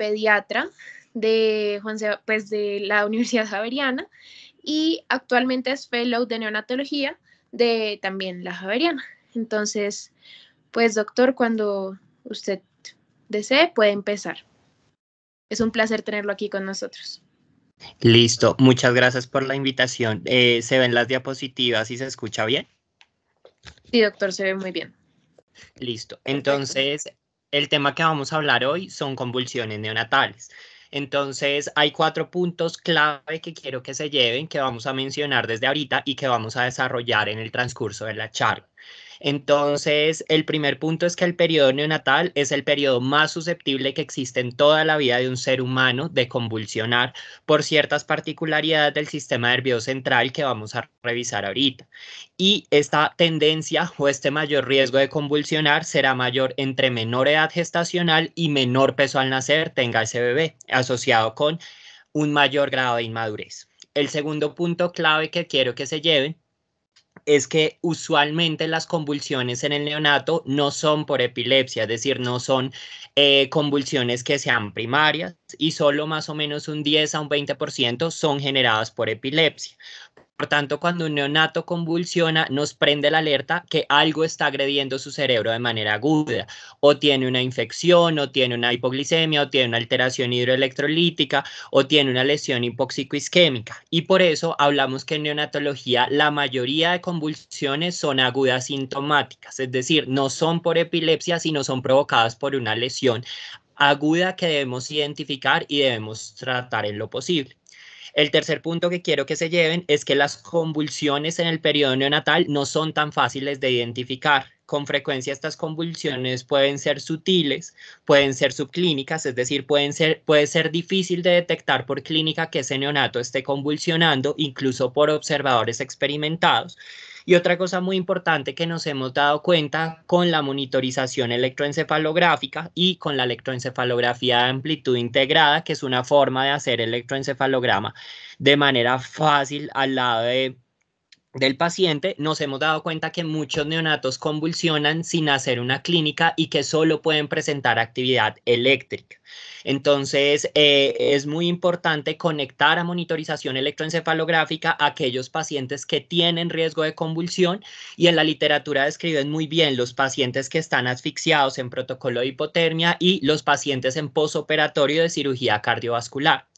pediatra de, Juan pues de la Universidad Javeriana y actualmente es fellow de neonatología de también la Javeriana. Entonces, pues doctor, cuando usted desee, puede empezar. Es un placer tenerlo aquí con nosotros. Listo, muchas gracias por la invitación. Eh, ¿Se ven las diapositivas y se escucha bien? Sí, doctor, se ve muy bien. Listo, entonces el tema que vamos a hablar hoy son convulsiones neonatales. Entonces, hay cuatro puntos clave que quiero que se lleven, que vamos a mencionar desde ahorita y que vamos a desarrollar en el transcurso de la charla. Entonces, el primer punto es que el periodo neonatal es el periodo más susceptible que existe en toda la vida de un ser humano de convulsionar por ciertas particularidades del sistema nervioso central que vamos a revisar ahorita. Y esta tendencia o este mayor riesgo de convulsionar será mayor entre menor edad gestacional y menor peso al nacer tenga ese bebé, asociado con un mayor grado de inmadurez. El segundo punto clave que quiero que se lleven es que usualmente las convulsiones en el neonato no son por epilepsia, es decir, no son eh, convulsiones que sean primarias y solo más o menos un 10 a un 20% son generadas por epilepsia. Por tanto, cuando un neonato convulsiona, nos prende la alerta que algo está agrediendo su cerebro de manera aguda, o tiene una infección, o tiene una hipoglicemia, o tiene una alteración hidroelectrolítica, o tiene una lesión hipoxicoisquémica, Y por eso hablamos que en neonatología la mayoría de convulsiones son agudas sintomáticas, es decir, no son por epilepsia, sino son provocadas por una lesión aguda que debemos identificar y debemos tratar en lo posible. El tercer punto que quiero que se lleven es que las convulsiones en el periodo neonatal no son tan fáciles de identificar. Con frecuencia estas convulsiones pueden ser sutiles, pueden ser subclínicas, es decir, pueden ser, puede ser difícil de detectar por clínica que ese neonato esté convulsionando, incluso por observadores experimentados. Y otra cosa muy importante que nos hemos dado cuenta con la monitorización electroencefalográfica y con la electroencefalografía de amplitud integrada, que es una forma de hacer electroencefalograma de manera fácil al lado de del paciente, nos hemos dado cuenta que muchos neonatos convulsionan sin hacer una clínica y que solo pueden presentar actividad eléctrica. Entonces, eh, es muy importante conectar a monitorización electroencefalográfica a aquellos pacientes que tienen riesgo de convulsión y en la literatura describen muy bien los pacientes que están asfixiados en protocolo de hipotermia y los pacientes en posoperatorio de cirugía cardiovascular.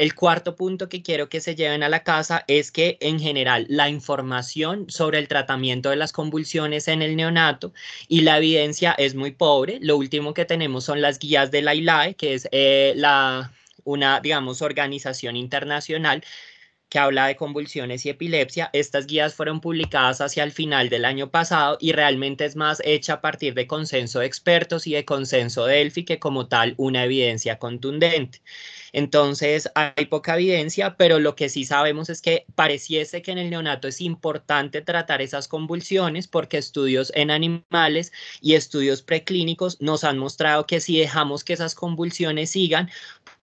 El cuarto punto que quiero que se lleven a la casa es que en general la información sobre el tratamiento de las convulsiones en el neonato y la evidencia es muy pobre. Lo último que tenemos son las guías de la ILAE, que es eh, la una, digamos, organización internacional que habla de convulsiones y epilepsia. Estas guías fueron publicadas hacia el final del año pasado y realmente es más hecha a partir de consenso de expertos y de consenso ELFI que como tal una evidencia contundente. Entonces hay poca evidencia, pero lo que sí sabemos es que pareciese que en el neonato es importante tratar esas convulsiones porque estudios en animales y estudios preclínicos nos han mostrado que si dejamos que esas convulsiones sigan,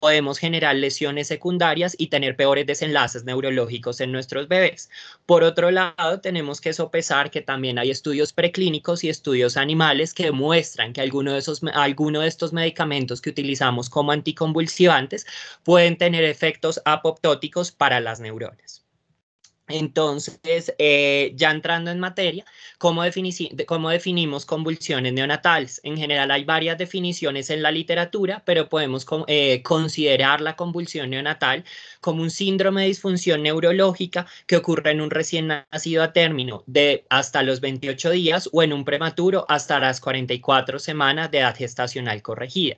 podemos generar lesiones secundarias y tener peores desenlaces neurológicos en nuestros bebés. Por otro lado, tenemos que sopesar que también hay estudios preclínicos y estudios animales que demuestran que algunos de, esos, de estos medicamentos que utilizamos como anticonvulsivantes pueden tener efectos apoptóticos para las neuronas. Entonces, eh, ya entrando en materia, ¿cómo, definimos convulsiones neonatales? En general hay varias definiciones en la literatura, pero podemos eh, considerar la convulsión neonatal como un síndrome de disfunción neurológica que ocurre en un recién nacido a término de hasta los 28 días o en un prematuro hasta las 44 semanas de edad gestacional corregida.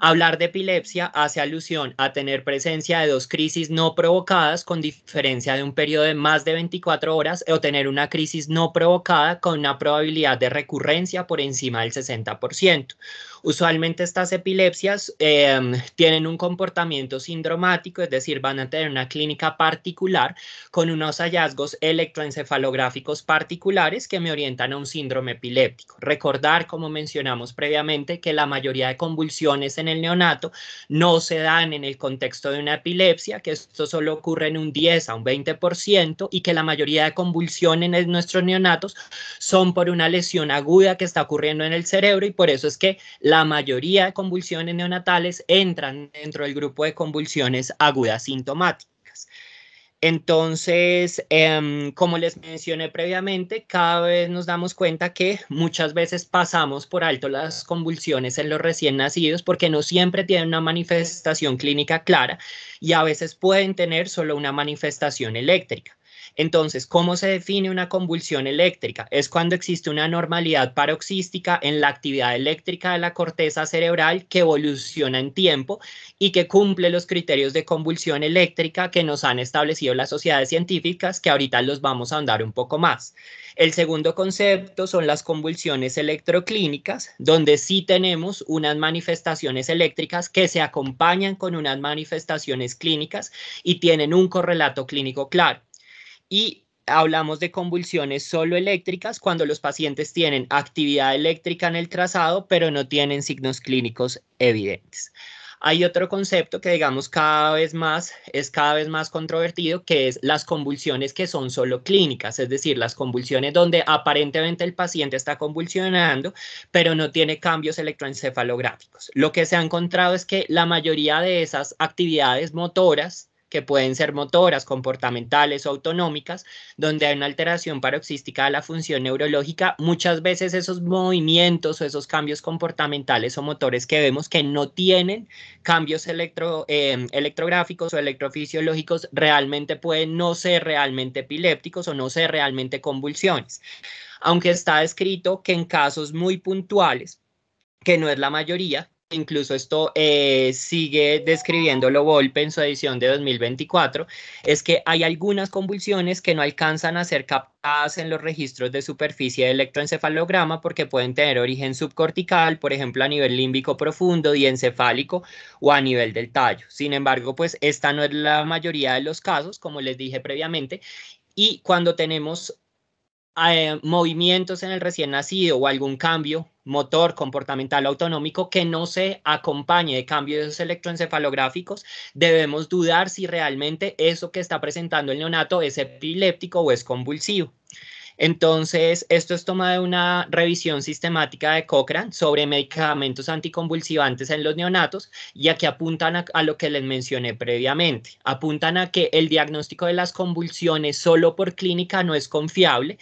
Hablar de epilepsia hace alusión a tener presencia de dos crisis no provocadas con diferencia de un periodo de más de 24 horas o tener una crisis no provocada con una probabilidad de recurrencia por encima del 60%. Usualmente estas epilepsias em, tienen un comportamiento sindromático, es decir, van a tener una clínica particular con unos hallazgos electroencefalográficos particulares que me orientan a un síndrome epiléptico. Recordar, como mencionamos previamente, que la mayoría de convulsiones en el neonato no se dan en el contexto de una epilepsia, que esto solo ocurre en un 10 a un 20% y que la mayoría de convulsiones en nuestros neonatos son por una lesión aguda que está ocurriendo en el cerebro y por eso es que la mayoría de convulsiones neonatales entran dentro del grupo de convulsiones agudas sintomáticas. Entonces, em, como les mencioné previamente, cada vez nos damos cuenta que muchas veces pasamos por alto las convulsiones en los recién nacidos porque no siempre tienen una manifestación clínica clara y a veces pueden tener solo una manifestación eléctrica. Entonces, ¿cómo se define una convulsión eléctrica? Es cuando existe una normalidad paroxística en la actividad eléctrica de la corteza cerebral que evoluciona en tiempo y que cumple los criterios de convulsión eléctrica que nos han establecido las sociedades científicas, que ahorita los vamos a ahondar un poco más. El segundo concepto son las convulsiones electroclínicas, donde sí tenemos unas manifestaciones eléctricas que se acompañan con unas manifestaciones clínicas y tienen un correlato clínico claro y hablamos de convulsiones solo eléctricas cuando los pacientes tienen actividad eléctrica en el trazado, pero no tienen signos clínicos evidentes. Hay otro concepto que digamos cada vez más es cada vez más controvertido que es las convulsiones que son solo clínicas, es decir, las convulsiones donde aparentemente el paciente está convulsionando, pero no tiene cambios electroencefalográficos. Lo que se ha encontrado es que la mayoría de esas actividades motoras que pueden ser motoras, comportamentales o autonómicas, donde hay una alteración paroxística de la función neurológica, muchas veces esos movimientos o esos cambios comportamentales o motores que vemos que no tienen cambios electro, em, electrográficos o electrofisiológicos realmente pueden no ser realmente epilépticos o no ser realmente convulsiones. Aunque está escrito que en casos muy puntuales, que no es la mayoría, incluso esto eh, sigue describiéndolo Volpe en su edición de 2024, es que hay algunas convulsiones que no alcanzan a ser captadas en los registros de superficie de electroencefalograma porque pueden tener origen subcortical, por ejemplo a nivel límbico profundo, diencefálico o a nivel del tallo. Sin embargo, pues esta no es la mayoría de los casos, como les dije previamente, y cuando tenemos eh, movimientos en el recién nacido o algún cambio motor comportamental autonómico que no se acompañe de cambios electroencefalográficos, debemos dudar si realmente eso que está presentando el neonato es epiléptico o es convulsivo. Entonces, esto es toma de una revisión sistemática de Cochrane sobre medicamentos anticonvulsivantes en los neonatos y aquí apuntan a, a, lo que les mencioné previamente. Apuntan a que el diagnóstico de las convulsiones solo por clínica no es confiable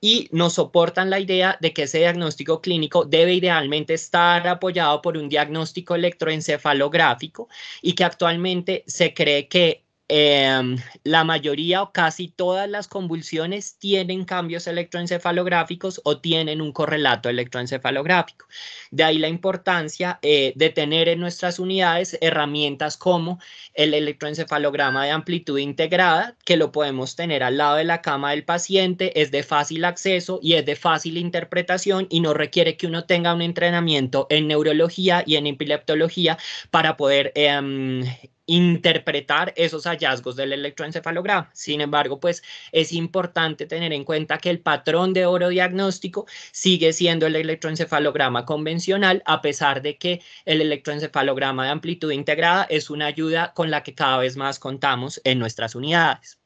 y nos soportan la idea de que ese diagnóstico clínico debe idealmente estar apoyado por un diagnóstico electroencefalográfico y que actualmente se cree que Em, la mayoría o casi todas las convulsiones tienen cambios electroencefalográficos o tienen un correlato electroencefalográfico. De ahí la importancia eh, de tener en nuestras unidades herramientas como el electroencefalograma de amplitud integrada, que lo podemos tener al lado de la cama del paciente, es de fácil acceso y es de fácil interpretación y no requiere que uno tenga un entrenamiento en neurología y en epileptología para poder eh, interpretar esos hallazgos del electroencefalograma. Sin embargo, pues es importante tener en cuenta que el patrón de oro diagnóstico sigue siendo el electroencefalograma convencional, a pesar de que el electroencefalograma de amplitud integrada es una ayuda con la que cada vez más contamos en nuestras unidades.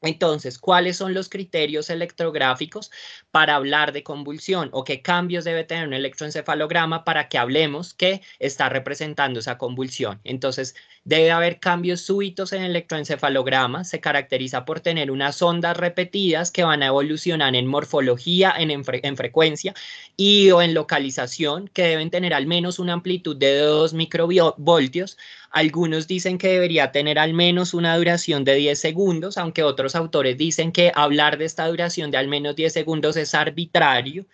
Entonces, ¿cuáles son los criterios electrográficos para hablar de convulsión o qué cambios debe tener un electroencefalograma para que hablemos que está representando esa convulsión? Entonces, Debe haber cambios súbitos en el electroencefalograma, se caracteriza por tener unas ondas repetidas que van a evolucionar en morfología, en, en frecuencia y o en localización, que deben tener al menos una amplitud de 2 microvoltios. Algunos dicen que debería tener al menos una duración de 10 segundos, aunque otros autores dicen que hablar de esta duración de al menos 10 segundos es arbitrario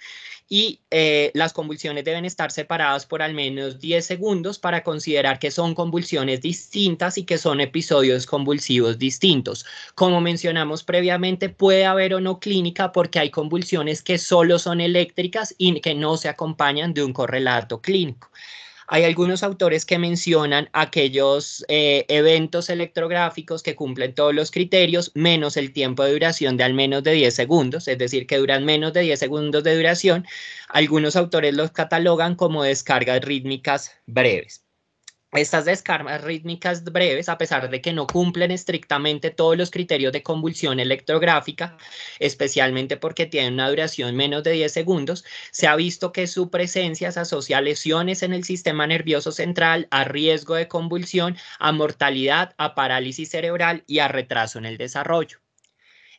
y eh, las convulsiones deben estar separadas por al menos 10 segundos para considerar que son convulsiones distintas y que son episodios convulsivos distintos. Como mencionamos previamente, puede haber o no clínica porque hay convulsiones que solo son eléctricas y que no se acompañan de un correlato clínico. Hay algunos autores que mencionan aquellos eh, eventos electrográficos que cumplen todos los criterios, menos el tiempo de duración de al menos de 10 segundos, es decir, que duran menos de 10 segundos de duración. Algunos autores los catalogan como descargas rítmicas breves. Estas descargas rítmicas breves, a pesar de que no cumplen estrictamente todos los criterios de convulsión electrográfica, especialmente porque tienen una duración menos de 10 segundos, se ha visto que su presencia se asocia a lesiones en el sistema nervioso central, a riesgo de convulsión, a mortalidad, a parálisis cerebral y a retraso en el desarrollo.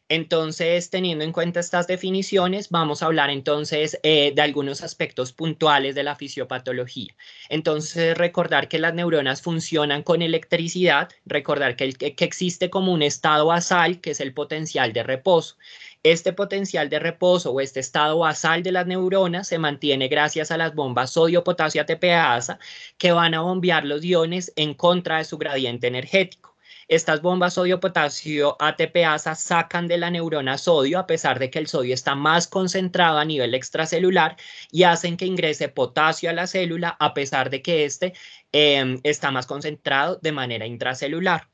Entonces, teniendo en cuenta estas definiciones, vamos a hablar entonces eh, de algunos aspectos puntuales de la fisiopatología. Entonces, recordar que las neuronas funcionan con electricidad, recordar que, existe como un estado basal, que es el potencial de reposo. Este potencial de reposo o este estado basal de las neuronas se mantiene gracias a las bombas sodio, potasio, ATPasa que van a bombear los iones en contra de su gradiente energético. Estas bombas sodio-potasio ATPasa sacan de la neurona sodio a pesar de que el sodio está más concentrado a nivel extracelular y hacen que ingrese potasio a la célula a pesar de que éste em, está más concentrado de manera intracelular.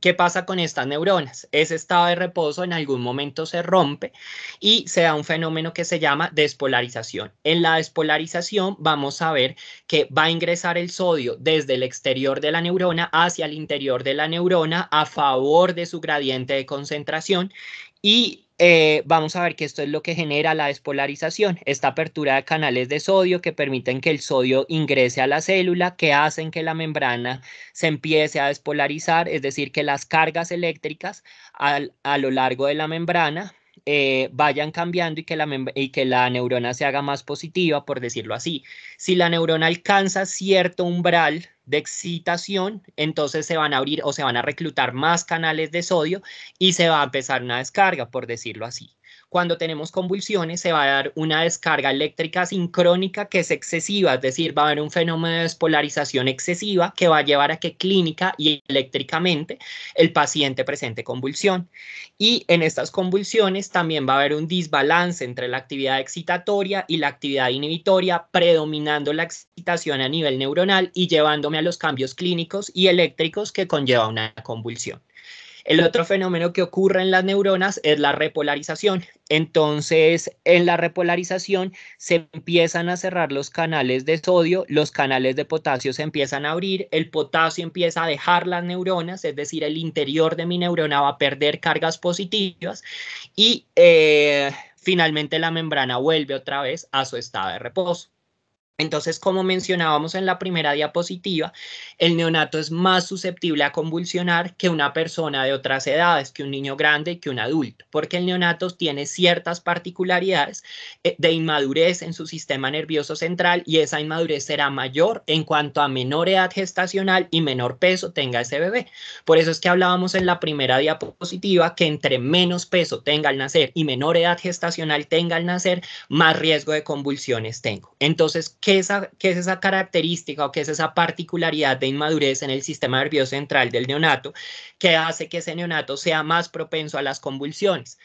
¿Qué pasa con estas neuronas? Ese estado de reposo en algún momento se rompe y se da un fenómeno que se llama despolarización. En la despolarización vamos a ver que va a ingresar el sodio desde el exterior de la neurona hacia el interior de la neurona a favor de su gradiente de concentración y eh, vamos a ver que esto es lo que genera la despolarización, esta apertura de canales de sodio que permiten que el sodio ingrese a la célula, que hacen que la membrana se empiece a despolarizar, es decir, que las cargas eléctricas a lo largo de la membrana eh, vayan cambiando y que, la y que la neurona se haga más positiva, por decirlo así. Si la neurona alcanza cierto umbral de excitación, entonces se van a abrir o se van a reclutar más canales de sodio y se va a empezar una descarga, por decirlo así cuando tenemos convulsiones se va a dar una descarga eléctrica sincrónica que es excesiva, es decir, va a haber un fenómeno de despolarización excesiva que va a llevar a que clínica y eléctricamente el paciente presente convulsión. Y en estas convulsiones también va a haber un desbalance entre la actividad excitatoria y la actividad inhibitoria, predominando la excitación a nivel neuronal y llevándome a los cambios clínicos y eléctricos que conlleva una convulsión. El otro fenómeno que ocurre en las neuronas es la repolarización. Entonces, en la repolarización se empiezan a cerrar los canales de sodio, los canales de potasio se empiezan a abrir, el potasio empieza a dejar las neuronas, es decir, el interior de mi neurona va a perder cargas positivas y eh, finalmente la membrana vuelve otra vez a su estado de reposo. Entonces, como mencionábamos en la primera diapositiva, el neonato es más susceptible a convulsionar que una persona de otras edades, que un niño grande, que un adulto, porque el neonato tiene ciertas particularidades eh, de inmadurez en su sistema nervioso central y esa inmadurez será mayor en cuanto a menor edad gestacional y menor peso tenga ese bebé. Por eso es que hablábamos en la primera diapositiva que entre menos peso tenga al nacer y menor edad gestacional tenga al nacer, más riesgo de convulsiones tengo. Entonces, ¿Qué es, esa característica o qué es esa particularidad de inmadurez en el sistema nervioso central del neonato que hace que ese neonato sea más propenso a las convulsiones?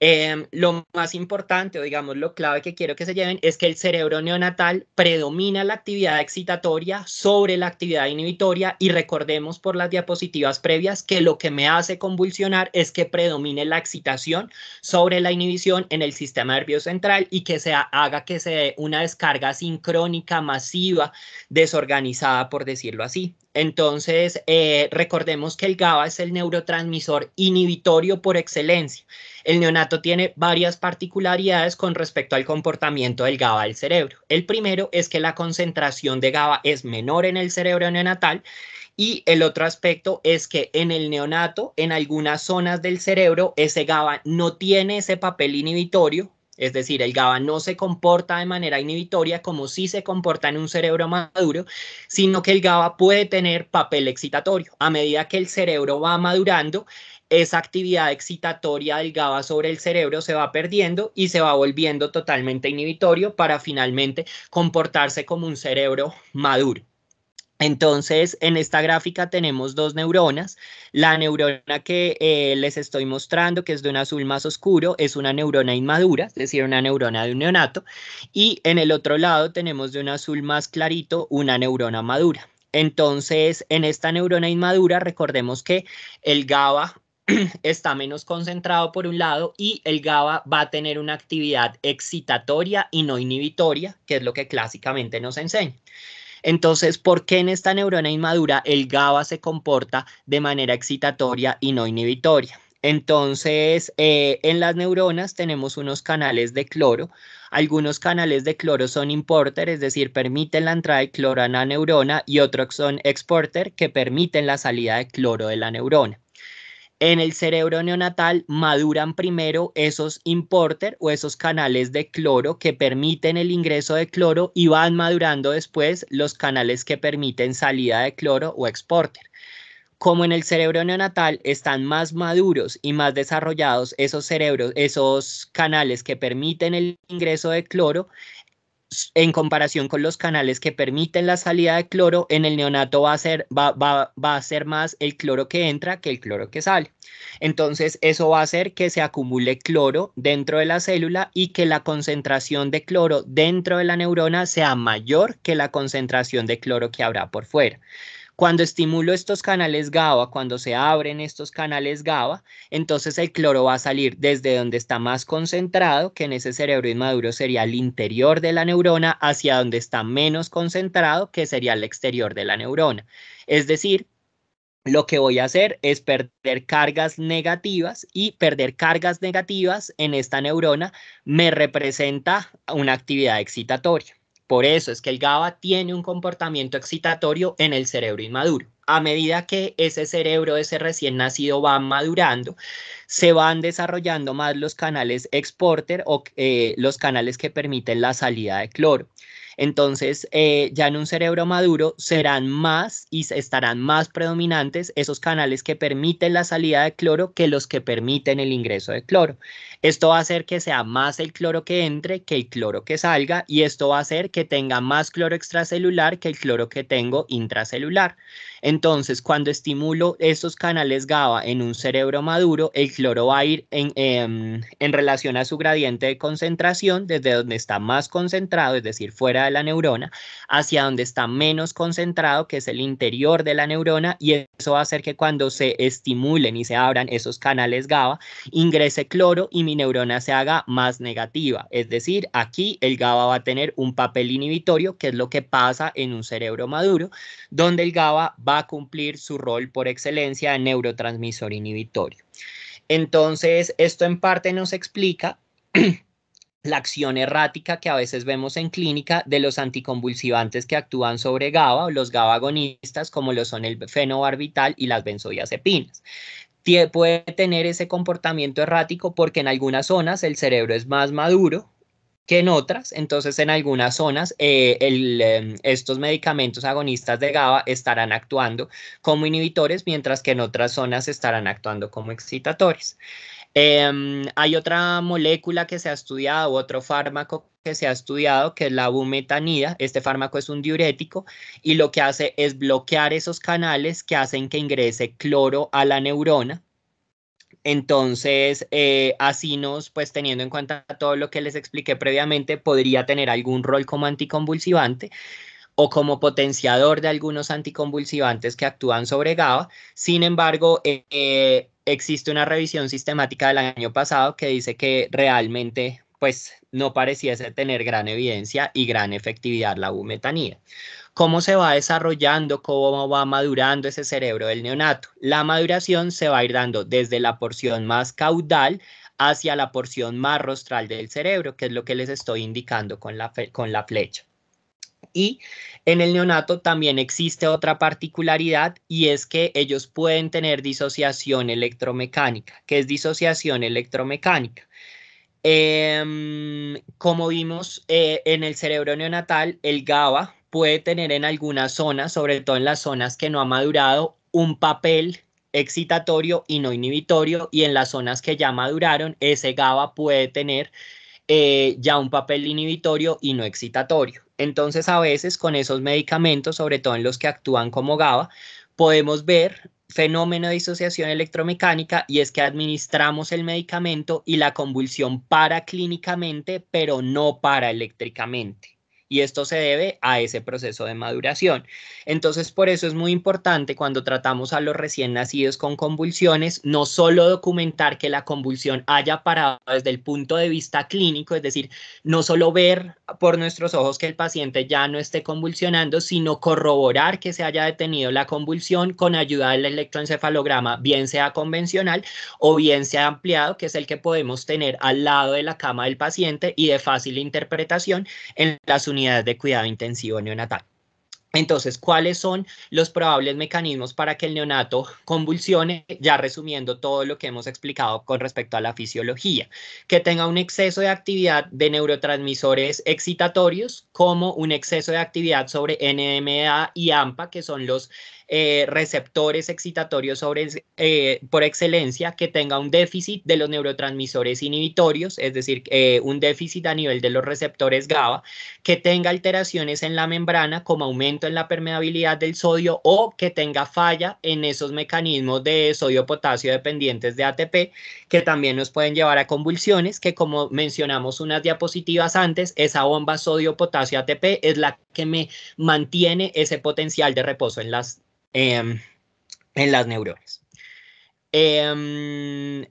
Em, lo más importante, o digamos lo clave que quiero que se lleven, es que el cerebro neonatal predomina la actividad excitatoria sobre la actividad inhibitoria y recordemos por las diapositivas previas que lo que me hace convulsionar es que predomine la excitación sobre la inhibición en el sistema nervioso central y que se haga que se dé una descarga sincrónica, masiva, desorganizada, por decirlo así. Entonces, eh, recordemos que el GABA es el neurotransmisor inhibitorio por excelencia. El neonato tiene varias particularidades con respecto al comportamiento del GABA del cerebro. El primero es que la concentración de GABA es menor en el cerebro neonatal y el otro aspecto es que en el neonato, en algunas zonas del cerebro, ese GABA no tiene ese papel inhibitorio es decir, el GABA no se comporta de manera inhibitoria como si se comporta en un cerebro maduro, sino que el GABA puede tener papel excitatorio. A medida que el cerebro va madurando, esa actividad excitatoria del GABA sobre el cerebro se va perdiendo y se va volviendo totalmente inhibitorio para finalmente comportarse como un cerebro maduro. Entonces, en esta gráfica tenemos dos neuronas. La neurona que eh, les estoy mostrando, que es de un azul más oscuro, es una neurona inmadura, es decir, una neurona de un neonato. Y en el otro lado tenemos de un azul más clarito una neurona madura. Entonces, en esta neurona inmadura, recordemos que el GABA está menos concentrado por un lado y el GABA va a tener una actividad excitatoria y no inhibitoria, que es lo que clásicamente nos enseña. Entonces, ¿por qué en esta neurona inmadura el GABA se comporta de manera excitatoria y no inhibitoria? Entonces, eh, en las neuronas tenemos unos canales de cloro. Algunos canales de cloro son importer, es decir, permiten la entrada de cloro a la neurona, y otros son exporter, que permiten la salida de cloro de la neurona. En el cerebro neonatal maduran primero esos importer o esos canales de cloro que permiten el ingreso de cloro y van madurando después los canales que permiten salida de cloro o exporter. Como en el cerebro neonatal están más maduros y más desarrollados esos cerebros, esos canales que permiten el ingreso de cloro, en comparación con los canales que permiten la salida de cloro, en el neonato va a ser, a ser más el cloro que entra que el cloro que sale. Entonces, eso va a hacer que se acumule cloro dentro de la célula y que la concentración de cloro dentro de la neurona sea mayor que la concentración de cloro que habrá por fuera. Cuando estimulo estos canales GABA, cuando se abren estos canales GABA, entonces el cloro va a salir desde donde está más concentrado, que en ese cerebro inmaduro sería el interior de la neurona, hacia donde está menos concentrado, que sería el exterior de la neurona. Es decir, lo que voy a hacer es perder cargas negativas y perder cargas negativas en esta neurona me representa una actividad excitatoria. Por eso es que el GABA tiene un comportamiento excitatorio en el cerebro inmaduro. A medida que ese cerebro, ese recién nacido va madurando, se van desarrollando más los canales exporter o eh, los canales que permiten la salida de cloro. Entonces, eh, ya en un cerebro maduro serán más y estarán más predominantes esos canales que permiten la salida de cloro que los que permiten el ingreso de cloro. Esto va a hacer que sea más el cloro que entre que el cloro que salga y esto va a hacer que tenga más cloro extracelular que el cloro que tengo intracelular. Entonces, cuando estimulo esos canales GABA en un cerebro maduro, el cloro va a ir em, en, relación a su gradiente de concentración, desde donde está más concentrado, es decir, fuera de la neurona, hacia donde está menos concentrado, que es el interior de la neurona, y eso va a hacer que cuando se estimulen y se abran esos canales GABA, ingrese cloro y mi neurona se haga más negativa. Es decir, aquí el GABA va a tener un papel inhibitorio, que es lo que pasa en un cerebro maduro, donde el GABA va a cumplir su rol por excelencia de neurotransmisor inhibitorio. Entonces, esto en parte nos explica la acción errática que a veces vemos en clínica de los anticonvulsivantes que actúan sobre GABA o los GABA agonistas como lo son el fenobarbital y las benzodiazepinas. Puede tener ese comportamiento errático porque en algunas zonas el cerebro es más maduro, que en otras. Entonces, en algunas zonas, eh, em, estos medicamentos agonistas de GABA estarán actuando como inhibitores, mientras que en otras zonas estarán actuando como excitadores. Em, hay otra molécula que se ha estudiado, otro fármaco que se ha estudiado, que es la bumetanida. Este fármaco es un diurético y lo que hace es bloquear esos canales que hacen que ingrese cloro a la neurona entonces, eh, así nos, pues teniendo en cuenta todo lo que les expliqué previamente, podría tener algún rol como anticonvulsivante o como potenciador de algunos anticonvulsivantes que actúan sobre GABA. Sin embargo, eh, eh, existe una revisión sistemática del año pasado que dice que realmente pues no pareciese tener gran evidencia y gran efectividad la bumetanida. ¿Cómo se va desarrollando, cómo va madurando ese cerebro del neonato? La maduración se va a ir dando desde la porción más caudal hacia la porción más rostral del cerebro, que es lo que les estoy indicando con la, con la flecha. Y en el neonato también existe otra particularidad y es que ellos pueden tener disociación electromecánica. que es disociación electromecánica? Em, como vimos eh, en el cerebro neonatal, el GABA puede tener en algunas zonas, sobre todo en las zonas que no ha madurado, un papel excitatorio y no inhibitorio, y en las zonas que ya maduraron, ese GABA puede tener eh, ya un papel inhibitorio y no excitatorio. Entonces, a veces con esos medicamentos, sobre todo en los que actúan como GABA, podemos ver fenómeno de disociación electromecánica y es que administramos el medicamento y la convulsión para clínicamente, pero no para eléctricamente y esto se debe a ese proceso de maduración. Entonces, por eso es muy importante cuando tratamos a los recién nacidos con convulsiones, no solo documentar que la convulsión haya parado desde el punto de vista clínico, es decir, no solo ver por nuestros ojos que el paciente ya no esté convulsionando, sino corroborar que se haya detenido la convulsión con ayuda del electroencefalograma, bien sea convencional o bien sea ampliado, que es el que podemos tener al lado de la cama del paciente y de fácil interpretación en las unidades de cuidado intensivo neonatal. Entonces, ¿cuáles son los probables mecanismos para que el neonato convulsione? Ya resumiendo todo lo que hemos explicado con respecto a la fisiología, que tenga un exceso de actividad de neurotransmisores excitatorios, como un exceso de actividad sobre NMA y AMPA, que son los eh, receptores excitatorios eh, por excelencia, que tenga un déficit de los neurotransmisores inhibitorios, es decir, eh, un déficit a nivel de los receptores GABA, que tenga alteraciones en la membrana como aumento en la permeabilidad del sodio o que tenga falla en esos mecanismos de sodio-potasio dependientes de ATP, que también nos pueden llevar a convulsiones, que como mencionamos unas diapositivas antes, esa bomba sodio-potasio ATP es la que me mantiene ese potencial de reposo en las Em, en las neuronas. Em,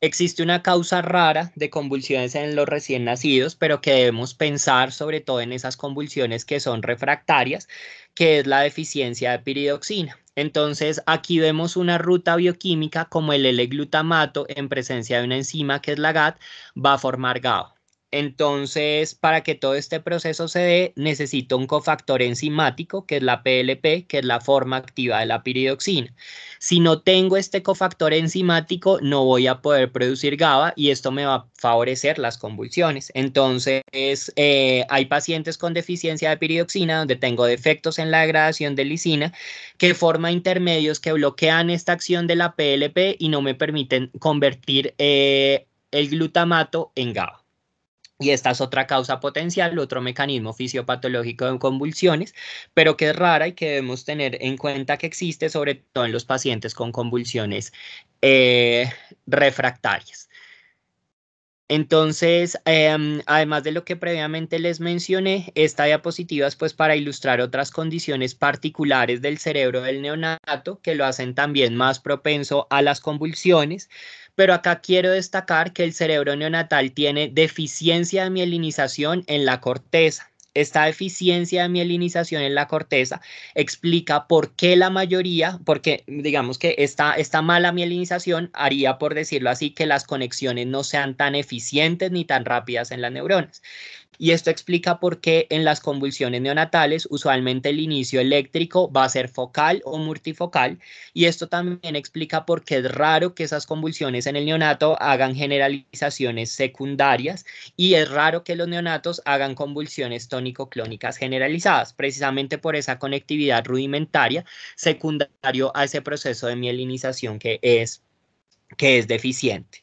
existe una causa rara de convulsiones en los recién nacidos, pero que debemos pensar sobre todo en esas convulsiones que son refractarias, que es la deficiencia de piridoxina. Entonces, aquí vemos una ruta bioquímica como el L-glutamato en presencia de una enzima que es la GAT, va a formar GABA. Entonces, para que todo este proceso se dé, necesito un cofactor enzimático, que es la PLP, que es la forma activa de la piridoxina. Si no tengo este cofactor enzimático, no voy a poder producir GABA y esto me va a favorecer las convulsiones. Entonces, eh, hay pacientes con deficiencia de piridoxina donde tengo defectos en la degradación de lisina que forma intermedios que bloquean esta acción de la PLP y no me permiten convertir eh, el glutamato en GABA y esta es otra causa potencial, otro mecanismo fisiopatológico de convulsiones, pero que es rara y que debemos tener en cuenta que existe, sobre todo en los pacientes con convulsiones eh, refractarias. Entonces, em, además de lo que previamente les mencioné, esta diapositiva es pues para ilustrar otras condiciones particulares del cerebro del neonato que lo hacen también más propenso a las convulsiones, pero acá quiero destacar que el cerebro neonatal tiene deficiencia de mielinización en la corteza. Esta deficiencia de mielinización en la corteza explica por qué la mayoría, porque digamos que esta, mala mielinización haría, por decirlo así, que las conexiones no sean tan eficientes ni tan rápidas en las neuronas y esto explica por qué en las convulsiones neonatales usualmente el inicio eléctrico va a ser focal o multifocal y esto también explica por qué es raro que esas convulsiones en el neonato hagan generalizaciones secundarias y es raro que los neonatos hagan convulsiones tónico-clónicas generalizadas, precisamente por esa conectividad rudimentaria secundario a ese proceso de mielinización que es, que es deficiente.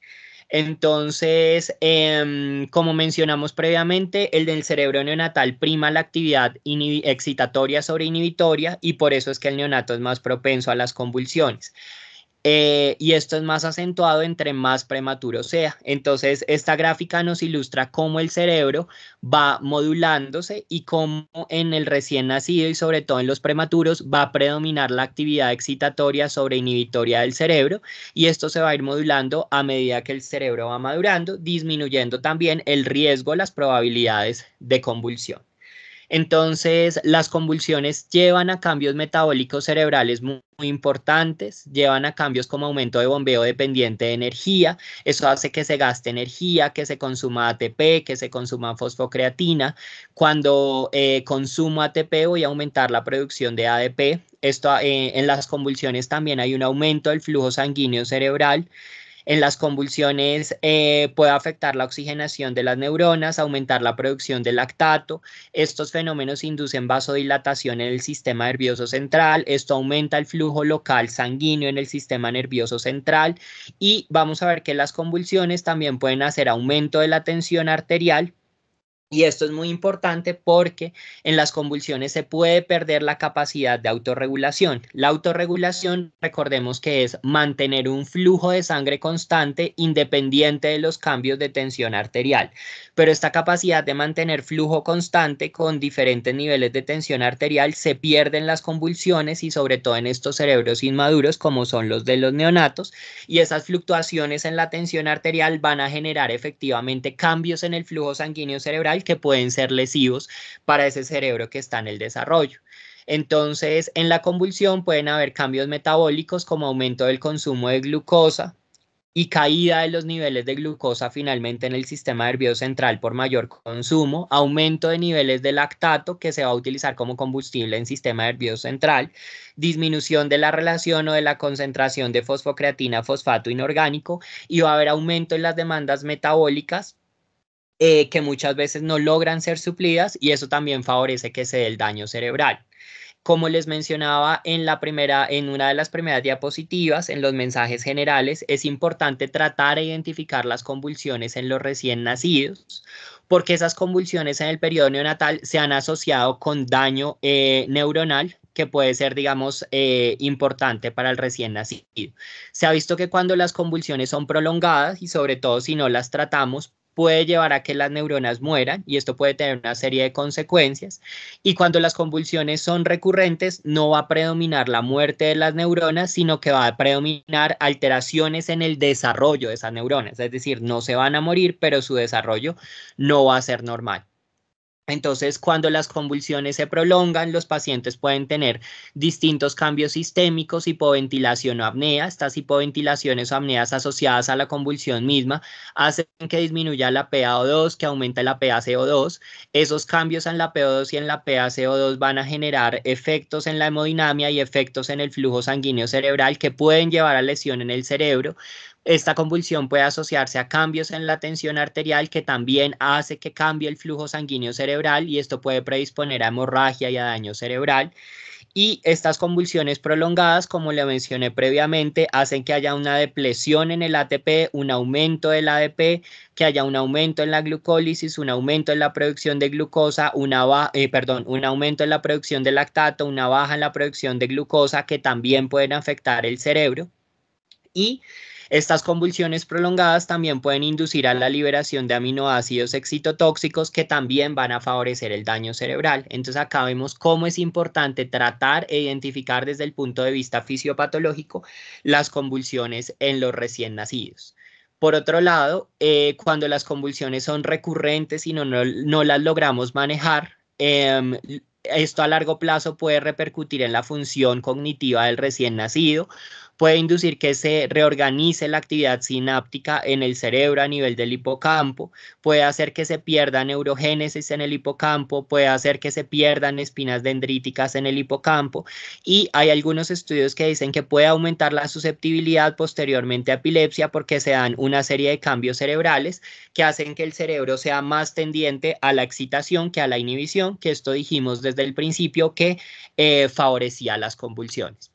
Entonces, em, como mencionamos previamente, el del cerebro neonatal prima la actividad excitatoria sobre inhibitoria y por eso es que el neonato es más propenso a las convulsiones. Eh, y esto es más acentuado entre más prematuro sea. Entonces, esta gráfica nos ilustra cómo el cerebro va modulándose y cómo en el recién nacido y sobre todo en los prematuros va a predominar la actividad excitatoria sobre inhibitoria del cerebro y esto se va a ir modulando a medida que el cerebro va madurando, disminuyendo también el riesgo, las probabilidades de convulsión. Entonces, las convulsiones llevan a cambios metabólicos cerebrales muy, importantes, llevan a cambios como aumento de bombeo dependiente de energía, eso hace que se gaste energía, que se consuma ATP, que se consuma fosfocreatina. Cuando eh, consumo ATP voy a aumentar la producción de ADP. Esto, eh, en las convulsiones también hay un aumento del flujo sanguíneo cerebral. En las convulsiones eh, puede afectar la oxigenación de las neuronas, aumentar la producción de lactato. Estos fenómenos inducen vasodilatación en el sistema nervioso central. Esto aumenta el flujo local sanguíneo en el sistema nervioso central. Y vamos a ver que las convulsiones también pueden hacer aumento de la tensión arterial y esto es muy importante porque en las convulsiones se puede perder la capacidad de autorregulación. La autorregulación, recordemos que es mantener un flujo de sangre constante independiente de los cambios de tensión arterial. Pero esta capacidad de mantener flujo constante con diferentes niveles de tensión arterial se pierde en las convulsiones y sobre todo en estos cerebros inmaduros como son los de los neonatos. Y esas fluctuaciones en la tensión arterial van a generar efectivamente cambios en el flujo sanguíneo cerebral que pueden ser lesivos para ese cerebro que está en el desarrollo. Entonces, en la convulsión pueden haber cambios metabólicos como aumento del consumo de glucosa y caída de los niveles de glucosa finalmente en el sistema nervioso central por mayor consumo, aumento de niveles de lactato que se va a utilizar como combustible en sistema nervioso central, disminución de la relación o de la concentración de fosfocreatina fosfato inorgánico y va a haber aumento en las demandas metabólicas eh, que muchas veces no logran ser suplidas y eso también favorece que se dé el daño cerebral. Como les mencionaba en, la primera, en una de las primeras diapositivas, en los mensajes generales, es importante tratar e identificar las convulsiones en los recién nacidos, porque esas convulsiones en el periodo neonatal se han asociado con daño eh, neuronal que puede ser, digamos, eh, importante para el recién nacido. Se ha visto que cuando las convulsiones son prolongadas y sobre todo si no las tratamos, puede llevar a que las neuronas mueran y esto puede tener una serie de consecuencias. Y cuando las convulsiones son recurrentes, no va a predominar la muerte de las neuronas, sino que va a predominar alteraciones en el desarrollo de esas neuronas. Es decir, no se van a morir, pero su desarrollo no va a ser normal. Entonces, cuando las convulsiones se prolongan, los pacientes pueden tener distintos cambios sistémicos, hipoventilación o apnea. Estas hipoventilaciones o apneas asociadas a la convulsión misma hacen que disminuya la PaO2, que aumenta la PaCO2. Esos cambios en la PaO2 y en la PaCO2 van a generar efectos en la hemodinamia y efectos en el flujo sanguíneo cerebral que pueden llevar a lesión en el cerebro. Esta convulsión puede asociarse a cambios en la tensión arterial que también hace que cambie el flujo sanguíneo cerebral y esto puede predisponer a hemorragia y a daño cerebral. Y estas convulsiones prolongadas, como le mencioné previamente, hacen que haya una depresión en el ATP, un aumento del ADP, que haya un aumento en la glucólisis, un aumento en la producción de glucosa, una eh, perdón, un aumento en la producción de lactato, una baja en la producción de glucosa que también pueden afectar el cerebro. Y estas convulsiones prolongadas también pueden inducir a la liberación de aminoácidos excitotóxicos que también van a favorecer el daño cerebral. Entonces acá vemos cómo es importante tratar e identificar desde el punto de vista fisiopatológico las convulsiones en los recién nacidos. Por otro lado, eh, cuando las convulsiones son recurrentes y no, las logramos manejar, em, esto a largo plazo puede repercutir en la función cognitiva del recién nacido, puede inducir que se reorganice la actividad sináptica en el cerebro a nivel del hipocampo, puede hacer que se pierda neurogénesis en el hipocampo, puede hacer que se pierdan espinas dendríticas en el hipocampo y hay algunos estudios que dicen que puede aumentar la susceptibilidad posteriormente a epilepsia porque se dan una serie de cambios cerebrales que hacen que el cerebro sea más tendiente a la excitación que a la inhibición, que esto dijimos desde el principio que eh, favorecía las convulsiones.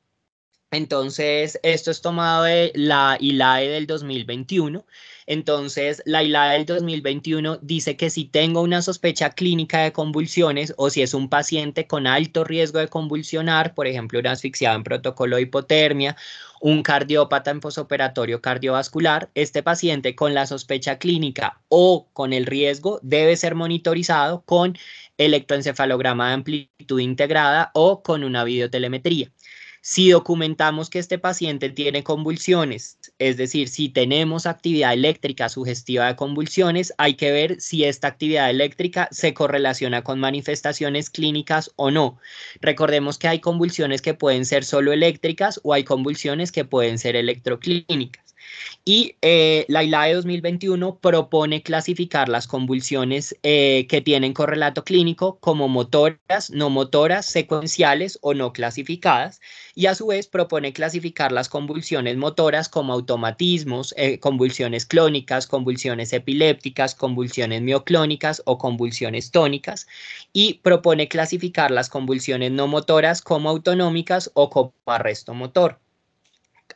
Entonces, esto es tomado de la ILAE del 2021. Entonces, la ILAE del 2021 dice que si tengo una sospecha clínica de convulsiones o si es un paciente con alto riesgo de convulsionar, por ejemplo, una asfixiado en protocolo de hipotermia, un cardiópata en posoperatorio cardiovascular, este paciente con la sospecha clínica o con el riesgo debe ser monitorizado con electroencefalograma de amplitud integrada o con una videotelemetría. Si documentamos que este paciente tiene convulsiones, es decir, si tenemos actividad eléctrica sugestiva de convulsiones, hay que ver si esta actividad eléctrica se correlaciona con manifestaciones clínicas o no. Recordemos que hay convulsiones que pueden ser solo eléctricas o hay convulsiones que pueden ser electroclínicas. Y eh, la e ILAE 2021 propone clasificar las convulsiones eh, que tienen correlato clínico como motoras, no motoras, secuenciales o no clasificadas. Y a su vez propone clasificar las convulsiones motoras como automatismos, eh, convulsiones clónicas, convulsiones epilépticas, convulsiones mioclónicas o convulsiones tónicas. Y propone clasificar las convulsiones no motoras como autonómicas o como arresto motor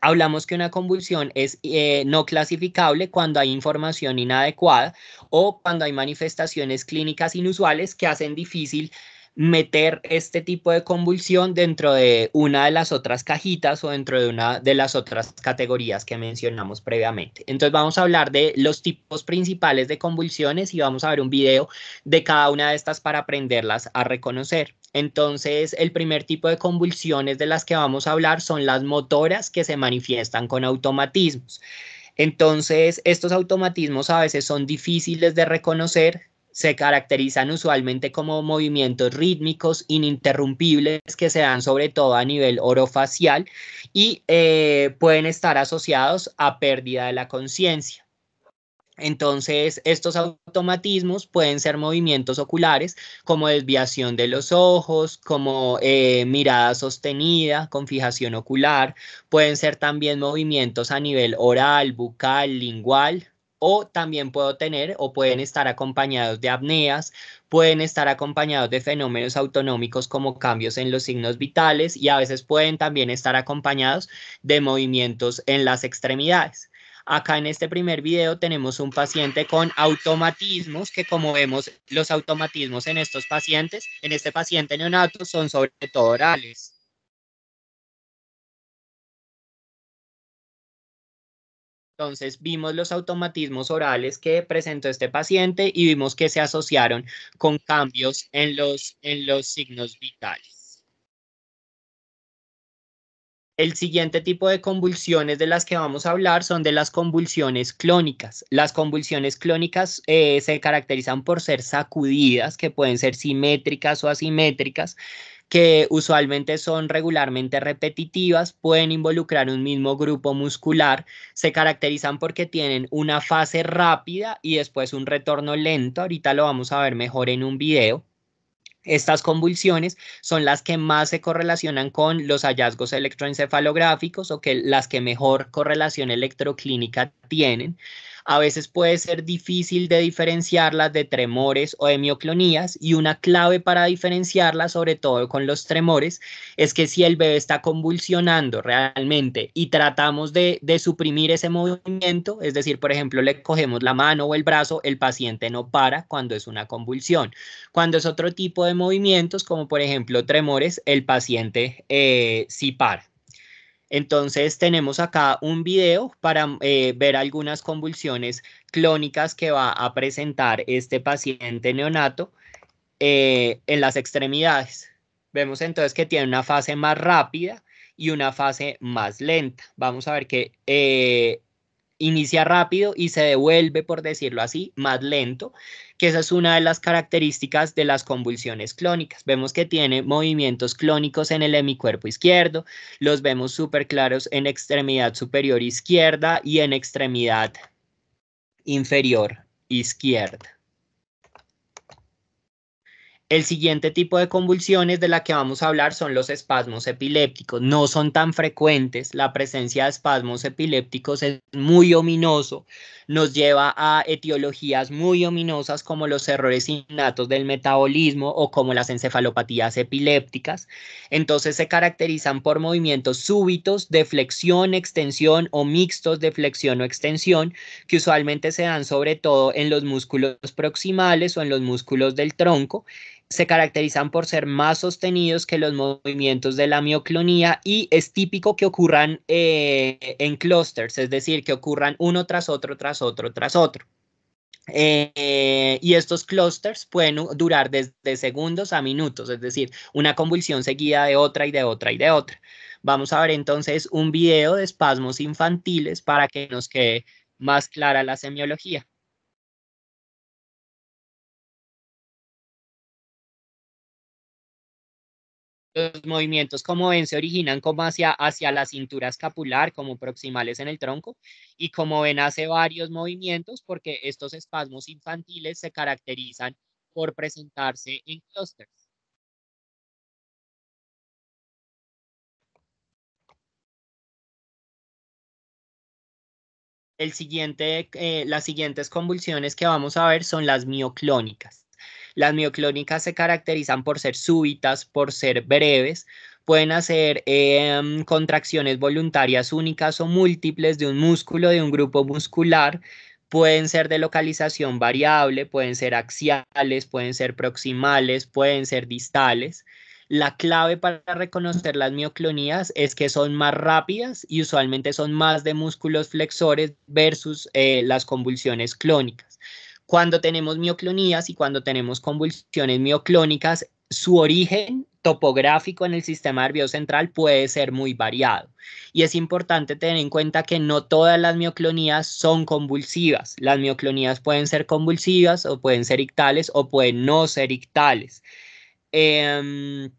hablamos que una convulsión es eh, no clasificable cuando hay información inadecuada o cuando hay manifestaciones clínicas inusuales que hacen difícil meter este tipo de convulsión dentro de una de las otras cajitas o dentro de una de las otras categorías que mencionamos previamente. Entonces vamos a hablar de los tipos principales de convulsiones y vamos a ver un video de cada una de estas para aprenderlas a reconocer. Entonces, el primer tipo de convulsiones de las que vamos a hablar son las motoras que se manifiestan con automatismos. Entonces, estos automatismos a veces son difíciles de reconocer, se caracterizan usualmente como movimientos rítmicos ininterrumpibles que se dan sobre todo a nivel orofacial y eh, pueden estar asociados a pérdida de la conciencia. Entonces, estos automatismos pueden ser movimientos oculares como desviación de los ojos, como eh, mirada sostenida con fijación ocular, pueden ser también movimientos a nivel oral, bucal, lingual, o también puedo tener o pueden estar acompañados de apneas, pueden estar acompañados de fenómenos autonómicos como cambios en los signos vitales y a veces pueden también estar acompañados de movimientos en las extremidades. Acá en este primer video tenemos un paciente con automatismos, que como vemos los automatismos en estos pacientes, en este paciente neonato son sobre todo orales. Entonces vimos los automatismos orales que presentó este paciente y vimos que se asociaron con cambios en los, en los signos vitales. El siguiente tipo de convulsiones de las que vamos a hablar son de las convulsiones clónicas. Las convulsiones clónicas eh, se caracterizan por ser sacudidas, que pueden ser simétricas o asimétricas, que usualmente son regularmente repetitivas, pueden involucrar un mismo grupo muscular, se caracterizan porque tienen una fase rápida y después un retorno lento, ahorita lo vamos a ver mejor en un video. Estas convulsiones son las que más se correlacionan con los hallazgos electroencefalográficos o que las que mejor correlación electroclínica tienen a veces puede ser difícil de diferenciarlas de tremores o de mioclonías y una clave para diferenciarlas, sobre todo con los tremores, es que si el bebé está convulsionando realmente y tratamos de, suprimir ese movimiento, es decir, por ejemplo, le cogemos la mano o el brazo, el paciente no para cuando es una convulsión. Cuando es otro tipo de movimientos, como por ejemplo tremores, el paciente eh, sí para. Entonces tenemos acá un video para eh, ver algunas convulsiones clónicas que va a presentar este paciente neonato eh, en las extremidades. Vemos entonces que tiene una fase más rápida y una fase más lenta. Vamos a ver qué... Eh, inicia rápido y se devuelve, por decirlo así, más lento, que esa es una de las características de las convulsiones clónicas. Vemos que tiene movimientos clónicos en el hemicuerpo izquierdo, los vemos súper claros en extremidad superior izquierda y en extremidad inferior izquierda. El siguiente tipo de convulsiones de la que vamos a hablar son los espasmos epilépticos. No son tan frecuentes, la presencia de espasmos epilépticos es muy ominoso, nos lleva a etiologías muy ominosas como los errores innatos del metabolismo o como las encefalopatías epilépticas. Entonces se caracterizan por movimientos súbitos de flexión, extensión o mixtos de flexión o extensión que usualmente se dan sobre todo en los músculos proximales o en los músculos del tronco se caracterizan por ser más sostenidos que los movimientos de la mioclonía y es típico que ocurran eh, en clusters, es decir, que ocurran uno tras otro, tras otro, tras otro. Eh, y estos clusters pueden durar desde segundos a minutos, es decir, una convulsión seguida de otra y de otra y de otra. Vamos a ver entonces un video de espasmos infantiles para que nos quede más clara la semiología. los movimientos como ven se originan como hacia, hacia la cintura escapular, como proximales en el tronco, y como ven hace varios movimientos porque estos espasmos infantiles se caracterizan por presentarse en clústeres. siguiente, eh, las siguientes convulsiones que vamos a ver son las mioclónicas. Las mioclónicas se caracterizan por ser súbitas, por ser breves, pueden hacer em, contracciones voluntarias únicas o múltiples de un músculo, de un grupo muscular, pueden ser de localización variable, pueden ser axiales, pueden ser proximales, pueden ser distales. La clave para reconocer las mioclonías es que son más rápidas y usualmente son más de músculos flexores versus eh, las convulsiones clónicas. Cuando tenemos mioclonías y cuando tenemos convulsiones mioclónicas, su origen topográfico en el sistema nervioso central puede ser muy variado. Y es importante tener en cuenta que no todas las mioclonías son convulsivas. Las mioclonías pueden ser convulsivas o pueden ser ictales o pueden no ser ictales. Em,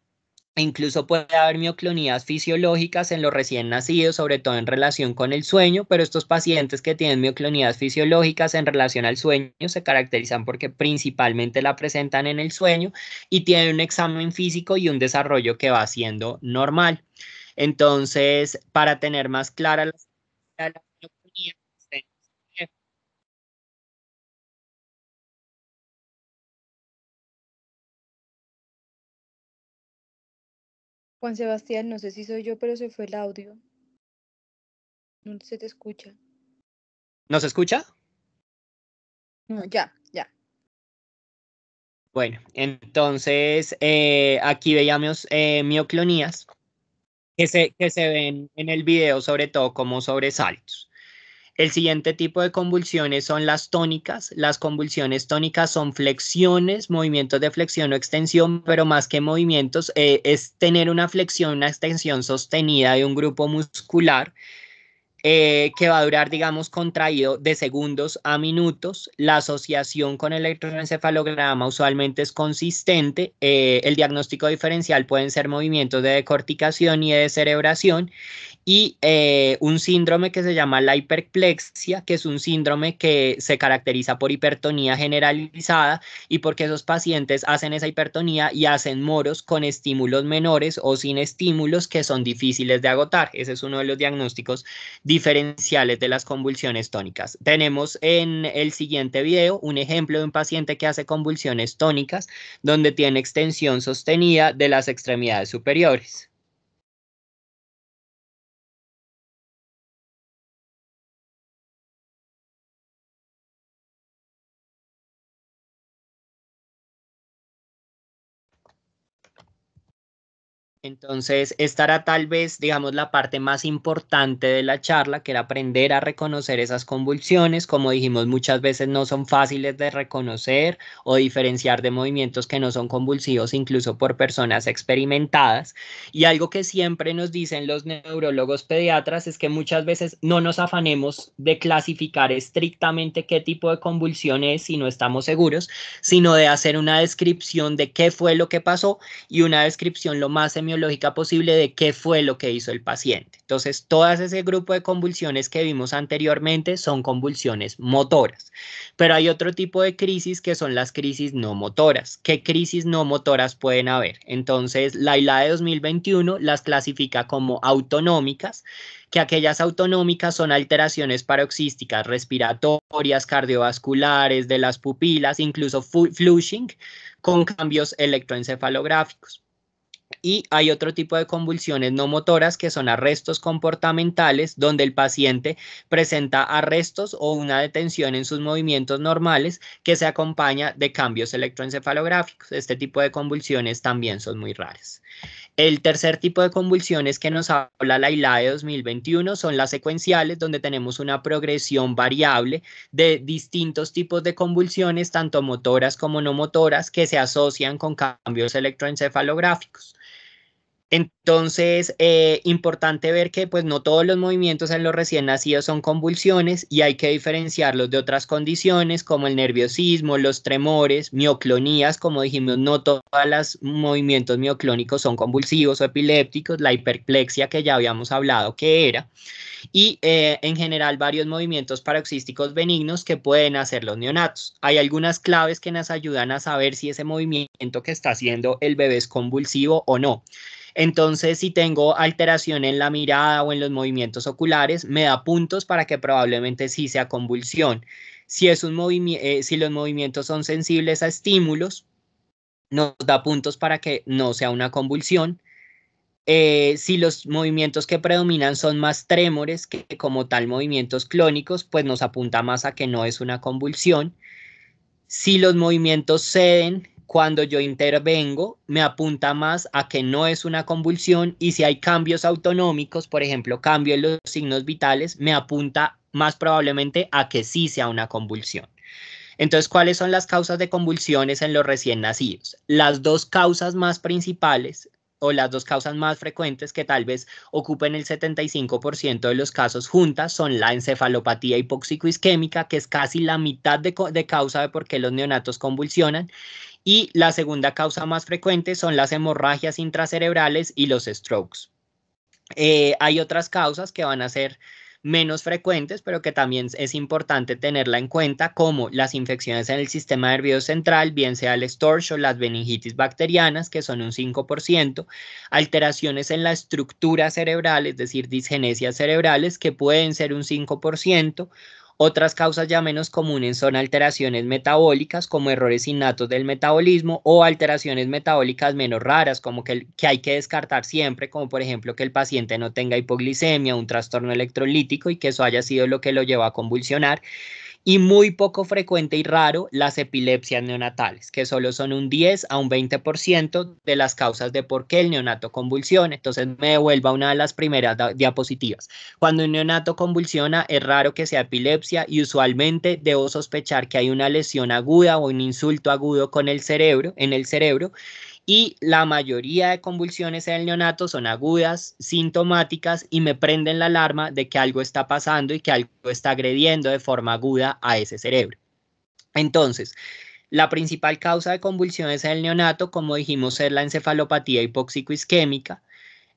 e incluso puede haber mioclonías fisiológicas en los recién nacidos, sobre todo en relación con el sueño, pero estos pacientes que tienen mioclonías fisiológicas en relación al sueño se caracterizan porque principalmente la presentan en el sueño y tienen un examen físico y un desarrollo que va siendo normal. Entonces, para tener más clara la Juan Sebastián, no sé si soy yo, pero se fue el audio. No se te escucha. ¿No se escucha? No, ya, ya. Bueno, entonces eh, aquí veíamos eh, mioclonías que se, que se ven en el video, sobre todo como sobresaltos. El siguiente tipo de convulsiones son las tónicas. Las convulsiones tónicas son flexiones, movimientos de flexión o extensión, pero más que movimientos eh, es tener una flexión, una extensión sostenida de un grupo muscular eh, que va a durar, digamos, contraído de segundos a minutos. La asociación con el electroencefalograma usualmente es consistente. Eh, el diagnóstico diferencial pueden ser movimientos de decorticación y de cerebración y eh, un síndrome que se llama la hiperplexia, que es un síndrome que se caracteriza por hipertonía generalizada y porque esos pacientes hacen esa hipertonía y hacen moros con estímulos menores o sin estímulos que son difíciles de agotar. Ese es uno de los diagnósticos diferenciales de las convulsiones tónicas. Tenemos en el siguiente video un ejemplo de un paciente que hace convulsiones tónicas donde tiene extensión sostenida de las extremidades superiores. Entonces, esta era tal vez, digamos, la parte más importante de la charla, que era aprender a reconocer esas convulsiones. Como dijimos, muchas veces no son fáciles de reconocer o diferenciar de movimientos que no son convulsivos, incluso por personas experimentadas. Y algo que siempre nos dicen los neurólogos pediatras es que muchas veces no nos afanemos de clasificar estrictamente qué tipo de convulsión es si no estamos seguros, sino de hacer una descripción de qué fue lo que pasó y una descripción lo más lógica posible de qué fue lo que hizo el paciente. Entonces, todas ese grupo de convulsiones que vimos anteriormente son convulsiones motoras. Pero hay otro tipo de crisis que son las crisis no motoras. ¿Qué crisis no motoras pueden haber? Entonces, la ILA de 2021 las clasifica como autonómicas, que aquellas autonómicas son alteraciones paroxísticas respiratorias, cardiovasculares, de las pupilas, incluso flushing, con cambios electroencefalográficos y hay otro tipo de convulsiones no motoras que son arrestos comportamentales donde el paciente presenta arrestos o una detención en sus movimientos normales que se acompaña de cambios electroencefalográficos. Este tipo de convulsiones también son muy raras. El tercer tipo de convulsiones que nos habla la ILAE 2021 son las secuenciales, donde tenemos una progresión variable de distintos tipos de convulsiones, tanto motoras como no motoras, que se asocian con cambios electroencefalográficos. Entonces, es eh, importante ver que pues no todos los movimientos en los recién nacidos son convulsiones y hay que diferenciarlos de otras condiciones como el nerviosismo, los tremores, mioclonías, como dijimos, no todos los movimientos mioclónicos son convulsivos o epilépticos, la hiperplexia que ya habíamos hablado que era, y eh, en general varios movimientos paroxísticos benignos que pueden hacer los neonatos. Hay algunas claves que nos ayudan a saber si ese movimiento que está haciendo el bebé es convulsivo o no. Entonces, si tengo alteración en la mirada o en los movimientos oculares, me da puntos para que probablemente sí sea convulsión. Si, es un eh, si los movimientos son sensibles a estímulos, nos da puntos para que no sea una convulsión. Eh, si los movimientos que predominan son más trémores que como tal movimientos clónicos, pues nos apunta más a que no es una convulsión. Si los movimientos ceden cuando yo intervengo, me apunta más a que no es una convulsión y si hay cambios autonómicos, por ejemplo, cambio en los signos vitales, me apunta más probablemente a que sí sea una convulsión. Entonces, ¿cuáles son las causas de convulsiones en los recién nacidos? Las dos causas más principales o las dos causas más frecuentes que tal vez ocupen el 75% de los casos juntas son la encefalopatía hipóxico-isquémica, que es casi la mitad de, de causa de por qué los neonatos convulsionan, y la segunda causa más frecuente son las hemorragias intracerebrales y los strokes. Eh, hay otras causas que van a ser menos frecuentes, pero que también es importante tenerla en cuenta, como las infecciones en el sistema nervioso central, bien sea el estorcho las meningitis bacterianas, que son un 5%, alteraciones en la estructura cerebral, es decir, disgenesias cerebrales, que pueden ser un 5%, otras causas ya menos comunes son alteraciones metabólicas como errores innatos del metabolismo o alteraciones metabólicas menos raras como que, que hay que descartar siempre, como por ejemplo que el paciente no tenga hipoglicemia, un trastorno electrolítico y que eso haya sido lo que lo llevó a convulsionar y muy poco frecuente y raro las epilepsias neonatales, que solo son un 10 a un 20% de las causas de por qué el neonato convulsiona. Entonces me devuelva una de las primeras diapositivas. Cuando un neonato convulsiona es raro que sea epilepsia y usualmente debo sospechar que hay una lesión aguda o un insulto agudo con el cerebro, en el cerebro y la mayoría de convulsiones en el neonato son agudas, sintomáticas y me prenden la alarma de que algo está pasando y que algo está agrediendo de forma aguda a ese cerebro. Entonces, la principal causa de convulsiones en el neonato, como dijimos, es la encefalopatía hipóxico-isquémica.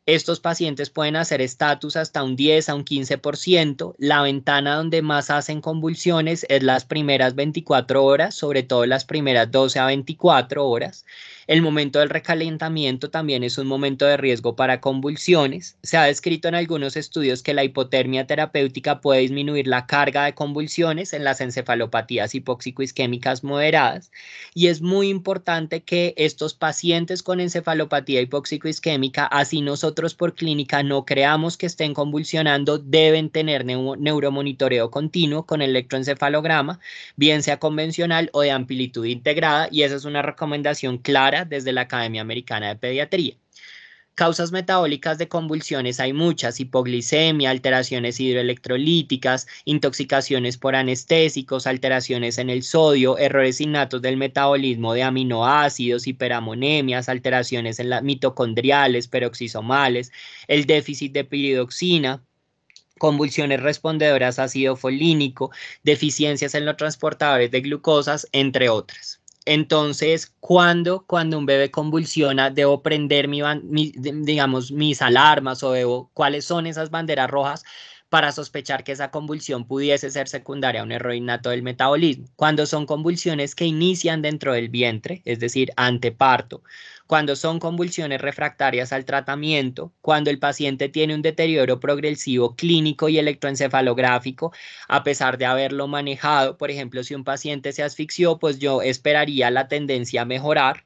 Estos pacientes pueden hacer estatus hasta un 10 a un 15%. La ventana donde más hacen convulsiones es las primeras 24 horas, sobre todo las primeras 12 a 24 horas el momento del recalentamiento también es un momento de riesgo para convulsiones. Se ha descrito en algunos estudios que la hipotermia terapéutica puede disminuir la carga de convulsiones en las encefalopatías hipóxico-isquémicas moderadas y es muy importante que estos pacientes con encefalopatía hipóxico-isquémica, así nosotros por clínica no creamos que estén convulsionando, deben tener neuromonitoreo continuo con electroencefalograma, bien sea convencional o de amplitud integrada y esa es una recomendación clara desde la Academia Americana de Pediatría. Causas metabólicas de convulsiones hay muchas, hipoglicemia, alteraciones hidroelectrolíticas, intoxicaciones por anestésicos, alteraciones en el sodio, errores innatos del metabolismo de aminoácidos, hiperamonemias, alteraciones en las mitocondriales, peroxisomales, el déficit de piridoxina, convulsiones respondedoras a ácido folínico, deficiencias en los transportadores de glucosas, entre otras. Entonces, ¿cuándo, cuando un bebé convulsiona, debo prender mi, digamos, mis alarmas o debo, cuáles son esas banderas rojas para sospechar que esa convulsión pudiese ser secundaria a un error innato del metabolismo. Cuando son convulsiones que inician dentro del vientre, es decir, anteparto, cuando son convulsiones refractarias al tratamiento, cuando el paciente tiene un deterioro progresivo clínico y electroencefalográfico, a pesar de haberlo manejado, por ejemplo, si un paciente se asfixió, pues yo esperaría la tendencia a mejorar,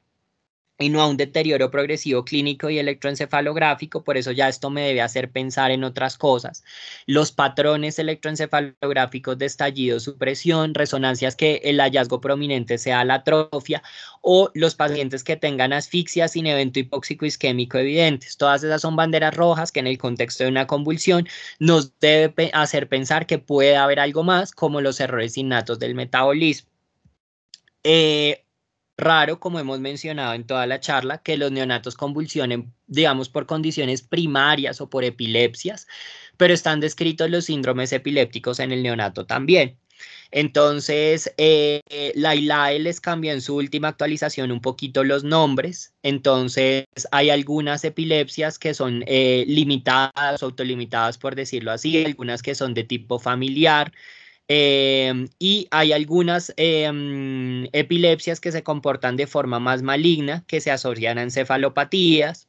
y no a un deterioro progresivo clínico y electroencefalográfico, por eso ya esto me debe hacer pensar en otras cosas. Los patrones electroencefalográficos de estallido, supresión, resonancias que el hallazgo prominente sea la atrofia o los pacientes que tengan asfixia sin evento hipóxico isquémico evidentes. Todas esas son banderas rojas que en el contexto de una convulsión nos debe hacer pensar que puede haber algo más como los errores innatos del metabolismo. Eh, raro, como hemos mencionado en toda la charla, que los neonatos convulsionen, digamos, por condiciones primarias o por epilepsias, pero están descritos los síndromes epilépticos en el neonato también. Entonces, eh, la ILAE les cambió en su última actualización un poquito los nombres. Entonces, hay algunas epilepsias que son eh, limitadas, autolimitadas, por decirlo así, algunas que son de tipo familiar, Em, y hay algunas em, epilepsias que se comportan de forma más maligna, que se asocian a encefalopatías,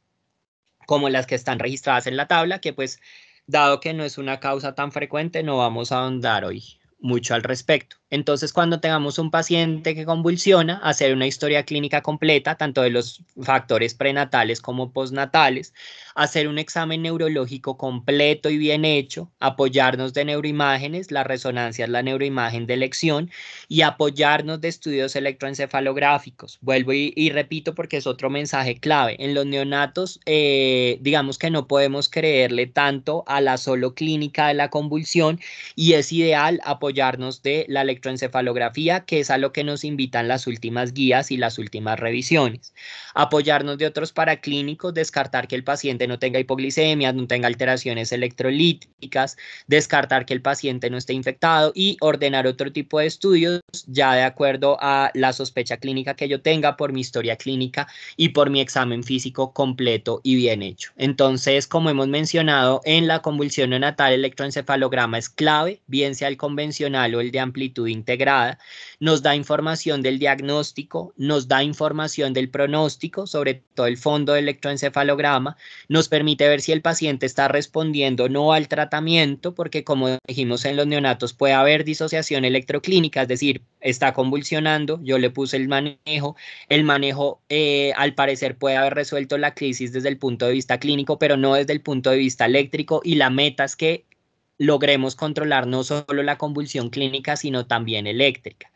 como las que están registradas en la tabla, que pues dado que no es una causa tan frecuente, no vamos a ahondar hoy mucho al respecto. Entonces, cuando tengamos un paciente que convulsiona, hacer una historia clínica completa, tanto de los factores prenatales como postnatales, hacer un examen neurológico completo y bien hecho, apoyarnos de neuroimágenes, la resonancia es la neuroimagen de elección, y apoyarnos de estudios electroencefalográficos. Vuelvo y, repito porque es otro mensaje clave. En los neonatos, eh, digamos que no podemos creerle tanto a la solo clínica de la convulsión y es ideal apoyarnos de la electroencefalografía, que es a lo que nos invitan las últimas guías y las últimas revisiones. Apoyarnos de otros paraclínicos, descartar que el paciente no tenga hipoglicemia, no tenga alteraciones electrolíticas, descartar que el paciente no esté infectado y ordenar otro tipo de estudios ya de acuerdo a la sospecha clínica que yo tenga por mi historia clínica y por mi examen físico completo y bien hecho. Entonces, como hemos mencionado, en la convulsión neonatal electroencefalograma es clave, bien sea el convencional o el de amplitud integrada, nos da información del diagnóstico, nos da información del pronóstico, sobre todo el fondo del electroencefalograma, nos permite ver si el paciente está respondiendo o no al tratamiento, porque como dijimos en los neonatos puede haber disociación electroclínica, es decir, está convulsionando, yo le puse el manejo, el manejo eh, al parecer puede haber resuelto la crisis desde el punto de vista clínico, pero no desde el punto de vista eléctrico y la meta es que logremos controlar no solo la convulsión clínica, sino también eléctrica.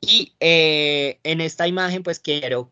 Y eh, en esta imagen, pues quiero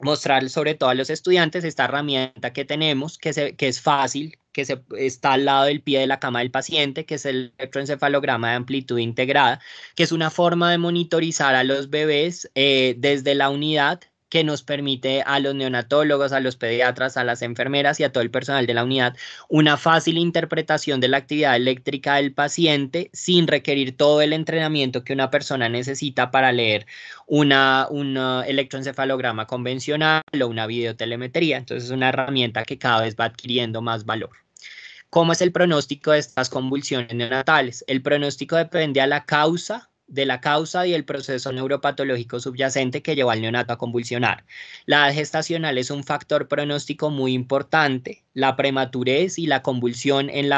mostrar sobre todo a los estudiantes esta herramienta que tenemos, que, es fácil, que se, está al lado del pie de la cama del paciente, que es el electroencefalograma de amplitud integrada, que es una forma de monitorizar a los bebés eh, desde la unidad que nos permite a los neonatólogos, a los pediatras, a las enfermeras y a todo el personal de la unidad una fácil interpretación de la actividad eléctrica del paciente sin requerir todo el entrenamiento que una persona necesita para leer una, un uh, electroencefalograma convencional o una videotelemetría. Entonces es una herramienta que cada vez va adquiriendo más valor. ¿Cómo es el pronóstico de estas convulsiones neonatales? El pronóstico depende a la causa de la causa y el proceso neuropatológico subyacente que llevó al neonato a convulsionar. La edad gestacional es un factor pronóstico muy importante la prematurez y la convulsión en,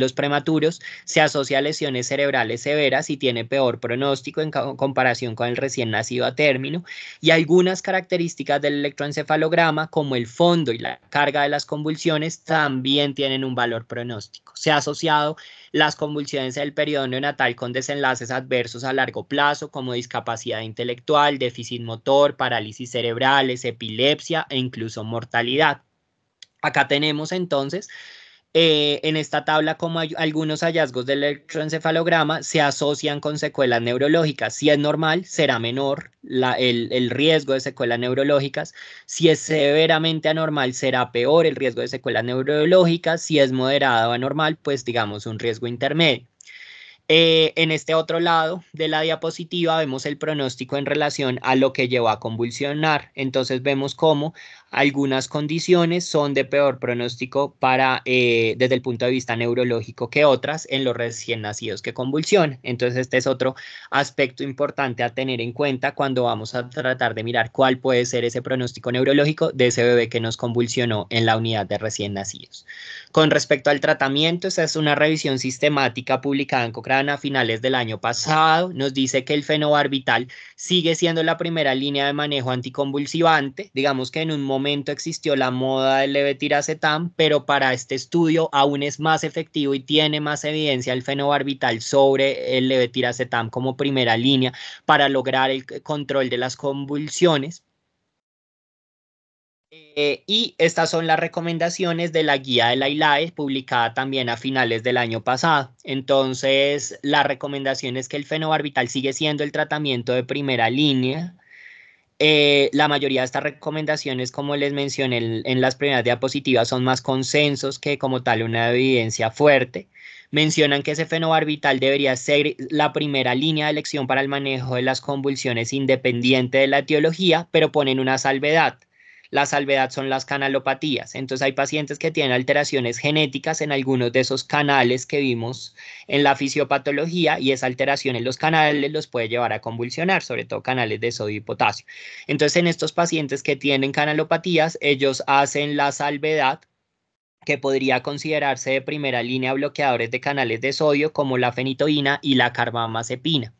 los prematuros se asocia a lesiones cerebrales severas y tiene peor pronóstico en comparación con el recién nacido a término. Y algunas características del electroencefalograma, como el fondo y la carga de las convulsiones, también tienen un valor pronóstico. Se ha asociado las convulsiones del periodo neonatal con desenlaces adversos a largo plazo, como discapacidad intelectual, déficit motor, parálisis cerebrales, epilepsia e incluso mortalidad. Acá tenemos entonces eh, en esta tabla como hay algunos hallazgos del electroencefalograma se asocian con secuelas neurológicas. Si es normal, será menor el, riesgo de secuelas neurológicas. Si es severamente anormal, será peor el riesgo de secuelas neurológicas. Si es moderado o anormal, pues digamos un riesgo intermedio. Eh, en este otro lado de la diapositiva vemos el pronóstico en relación a lo que llevó a convulsionar. Entonces vemos cómo algunas condiciones son de peor pronóstico para, eh, desde el punto de vista neurológico que otras en los recién nacidos que convulsionan. Entonces, este es otro aspecto importante a tener en cuenta cuando vamos a tratar de mirar cuál puede ser ese pronóstico neurológico de ese bebé que nos convulsionó en la unidad de recién nacidos. Con respecto al tratamiento, esa es una revisión sistemática publicada en Cochrane a finales del año pasado. Nos dice que el fenobarbital sigue siendo la primera línea de manejo anticonvulsivante. Digamos que en un momento existió la moda del levetiracetam, pero para este estudio aún es más efectivo y tiene más evidencia el fenobarbital sobre el levetiracetam como primera línea para lograr el control de las convulsiones. Eh, y estas son las recomendaciones de la guía de la ILAE, publicada también a finales del año pasado. Entonces, la recomendación es que el fenobarbital sigue siendo el tratamiento de primera línea eh, la mayoría de estas recomendaciones, como les mencioné en, en, las primeras diapositivas, son más consensos que como tal una evidencia fuerte. Mencionan que ese fenobarbital debería ser la primera línea de elección para el manejo de las convulsiones independiente de la etiología, pero ponen una salvedad. La salvedad son las canalopatías. Entonces hay pacientes que tienen alteraciones genéticas en algunos de esos canales que vimos en la fisiopatología y esa alteración en los canales los puede llevar a convulsionar, sobre todo canales de sodio y potasio. Entonces en estos pacientes que tienen canalopatías, ellos hacen la salvedad que podría considerarse de primera línea bloqueadores de canales de sodio como la fenitoína y la carbamazepina.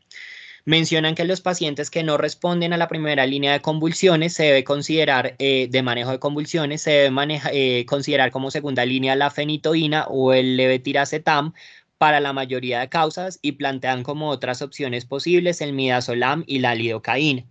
Mencionan que los pacientes que no responden a la primera línea de convulsiones se debe considerar eh, de manejo de convulsiones, se debe eh, considerar como segunda línea la fenitoína o el levetiracetam para la mayoría de causas y plantean como otras opciones posibles el midazolam y la lidocaína.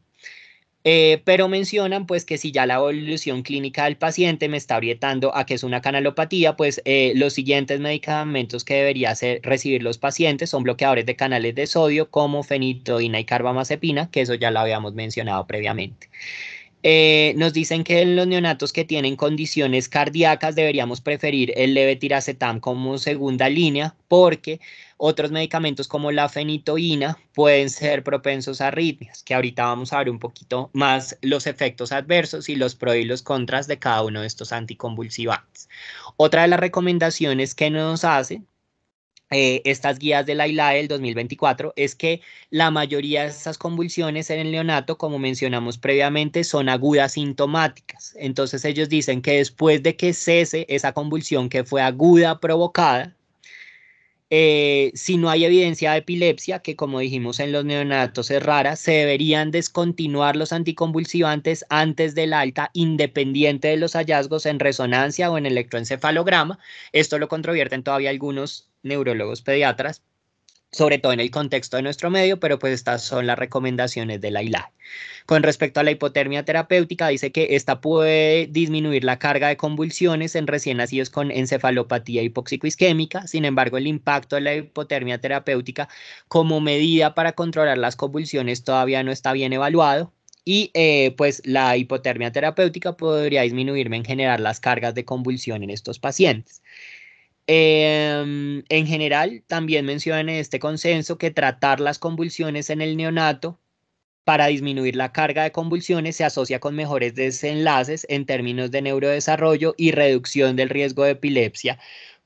Eh, pero mencionan pues que si ya la evolución clínica del paciente me está orientando a que es una canalopatía, pues eh, los siguientes medicamentos que debería recibir los pacientes son bloqueadores de canales de sodio como fenitoína y carbamazepina, que eso ya lo habíamos mencionado previamente. Eh, nos dicen que en los neonatos que tienen condiciones cardíacas deberíamos preferir el levetiracetam como segunda línea porque otros medicamentos como la fenitoína pueden ser propensos a arritmias, que ahorita vamos a ver un poquito más los efectos adversos y los pros y los contras de cada uno de estos anticonvulsivantes. Otra de las recomendaciones que nos hacen eh, estas guías de la ILAE del 2024 es que la mayoría de estas convulsiones en el neonato, como mencionamos previamente, son agudas sintomáticas. Entonces ellos dicen que después de que cese esa convulsión que fue aguda provocada, eh, si no hay evidencia de epilepsia, que como dijimos en los neonatos es rara, se deberían descontinuar los anticonvulsivantes antes del alta, independiente de los hallazgos en resonancia o en electroencefalograma. Esto lo controvierten todavía algunos neurólogos pediatras, sobre todo en el contexto de nuestro medio, pero pues estas son las recomendaciones de la ILAD. Con respecto a la hipotermia terapéutica, dice que esta puede disminuir la carga de convulsiones en recién nacidos con encefalopatía hipoxicoisquémica. Sin embargo, el impacto de la hipotermia terapéutica como medida para controlar las convulsiones todavía no está bien evaluado. Y eh, pues la hipotermia terapéutica podría disminuirme en generar las cargas de convulsión en estos pacientes. Em, en general, también en este consenso que tratar las convulsiones en el neonato para disminuir la carga de convulsiones se asocia con mejores desenlaces en términos de neurodesarrollo y reducción del riesgo de epilepsia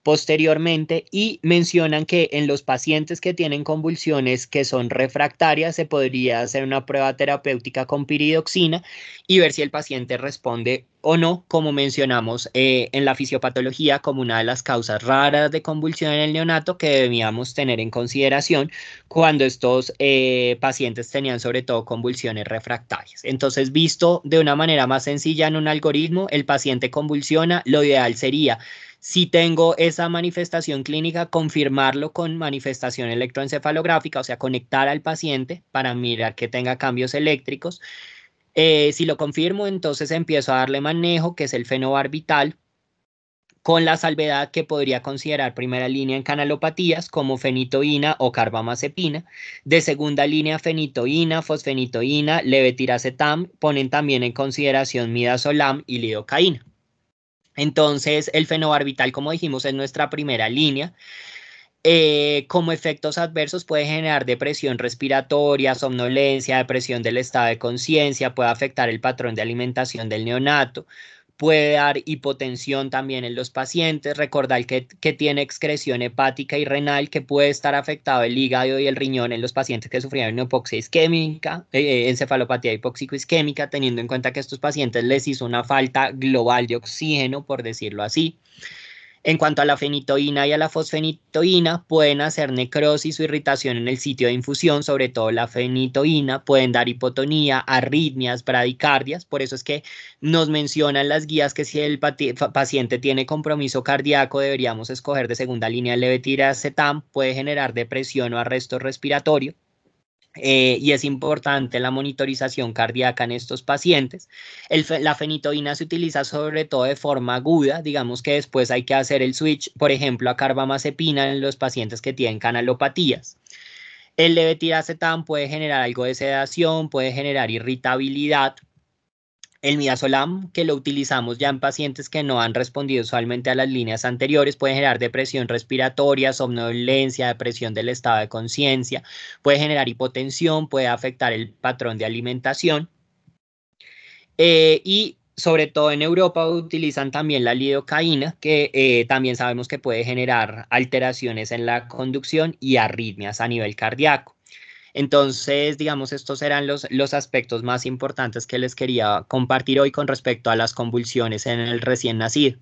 posteriormente y mencionan que en los pacientes que tienen convulsiones que son refractarias se podría hacer una prueba terapéutica con piridoxina y ver si el paciente responde o no, como mencionamos eh, en la fisiopatología como una de las causas raras de convulsión en el neonato que debíamos tener en consideración cuando estos eh, pacientes tenían sobre todo convulsiones refractarias. Entonces, visto de una manera más sencilla en un algoritmo, el paciente convulsiona, lo ideal sería si tengo esa manifestación clínica, confirmarlo con manifestación electroencefalográfica, o sea, conectar al paciente para mirar que tenga cambios eléctricos. Eh, si lo confirmo, entonces empiezo a darle manejo, que es el fenobarbital, con la salvedad que podría considerar primera línea en canalopatías como fenitoína o carbamazepina, de segunda línea fenitoína, fosfenitoína, levetiracetam, ponen también en consideración midazolam y lidocaína. Entonces, el fenobarbital, como dijimos, es nuestra primera línea. Eh, como efectos adversos puede generar depresión respiratoria, somnolencia, depresión del estado de conciencia, puede afectar el patrón de alimentación del neonato, puede dar hipotensión también en los pacientes, recordar que, tiene excreción hepática y renal, que puede estar afectado el hígado y el riñón en los pacientes que sufrieron hipoxia isquémica, eh, eh, encefalopatía hipóxico-isquémica, teniendo en cuenta que a estos pacientes les hizo una falta global de oxígeno, por decirlo así. En cuanto a la fenitoína y a la fosfenitoína, pueden hacer necrosis o irritación en el sitio de infusión, sobre todo la fenitoína, pueden dar hipotonía, arritmias, bradicardias. Por eso es que nos mencionan las guías que si el paciente tiene compromiso cardíaco, deberíamos escoger de segunda línea el levetiracetam, puede generar depresión o arresto respiratorio. Eh, y es importante la monitorización cardíaca en estos pacientes. la fenitoína se utiliza sobre todo de forma aguda, digamos que después hay que hacer el switch, por ejemplo, a carbamazepina en los pacientes que tienen canalopatías. El levetiracetam puede generar algo de sedación, puede generar irritabilidad, el midazolam, que lo utilizamos ya en pacientes que no han respondido usualmente a las líneas anteriores, puede generar depresión respiratoria, somnolencia, depresión del estado de conciencia, puede generar hipotensión, puede afectar el patrón de alimentación. Eh, y sobre todo en Europa utilizan también la lidocaína, que eh, también sabemos que puede generar alteraciones en la conducción y arritmias a nivel cardíaco. Entonces, digamos, estos eran los, los aspectos más importantes que les quería compartir hoy con respecto a las convulsiones en el recién nacido.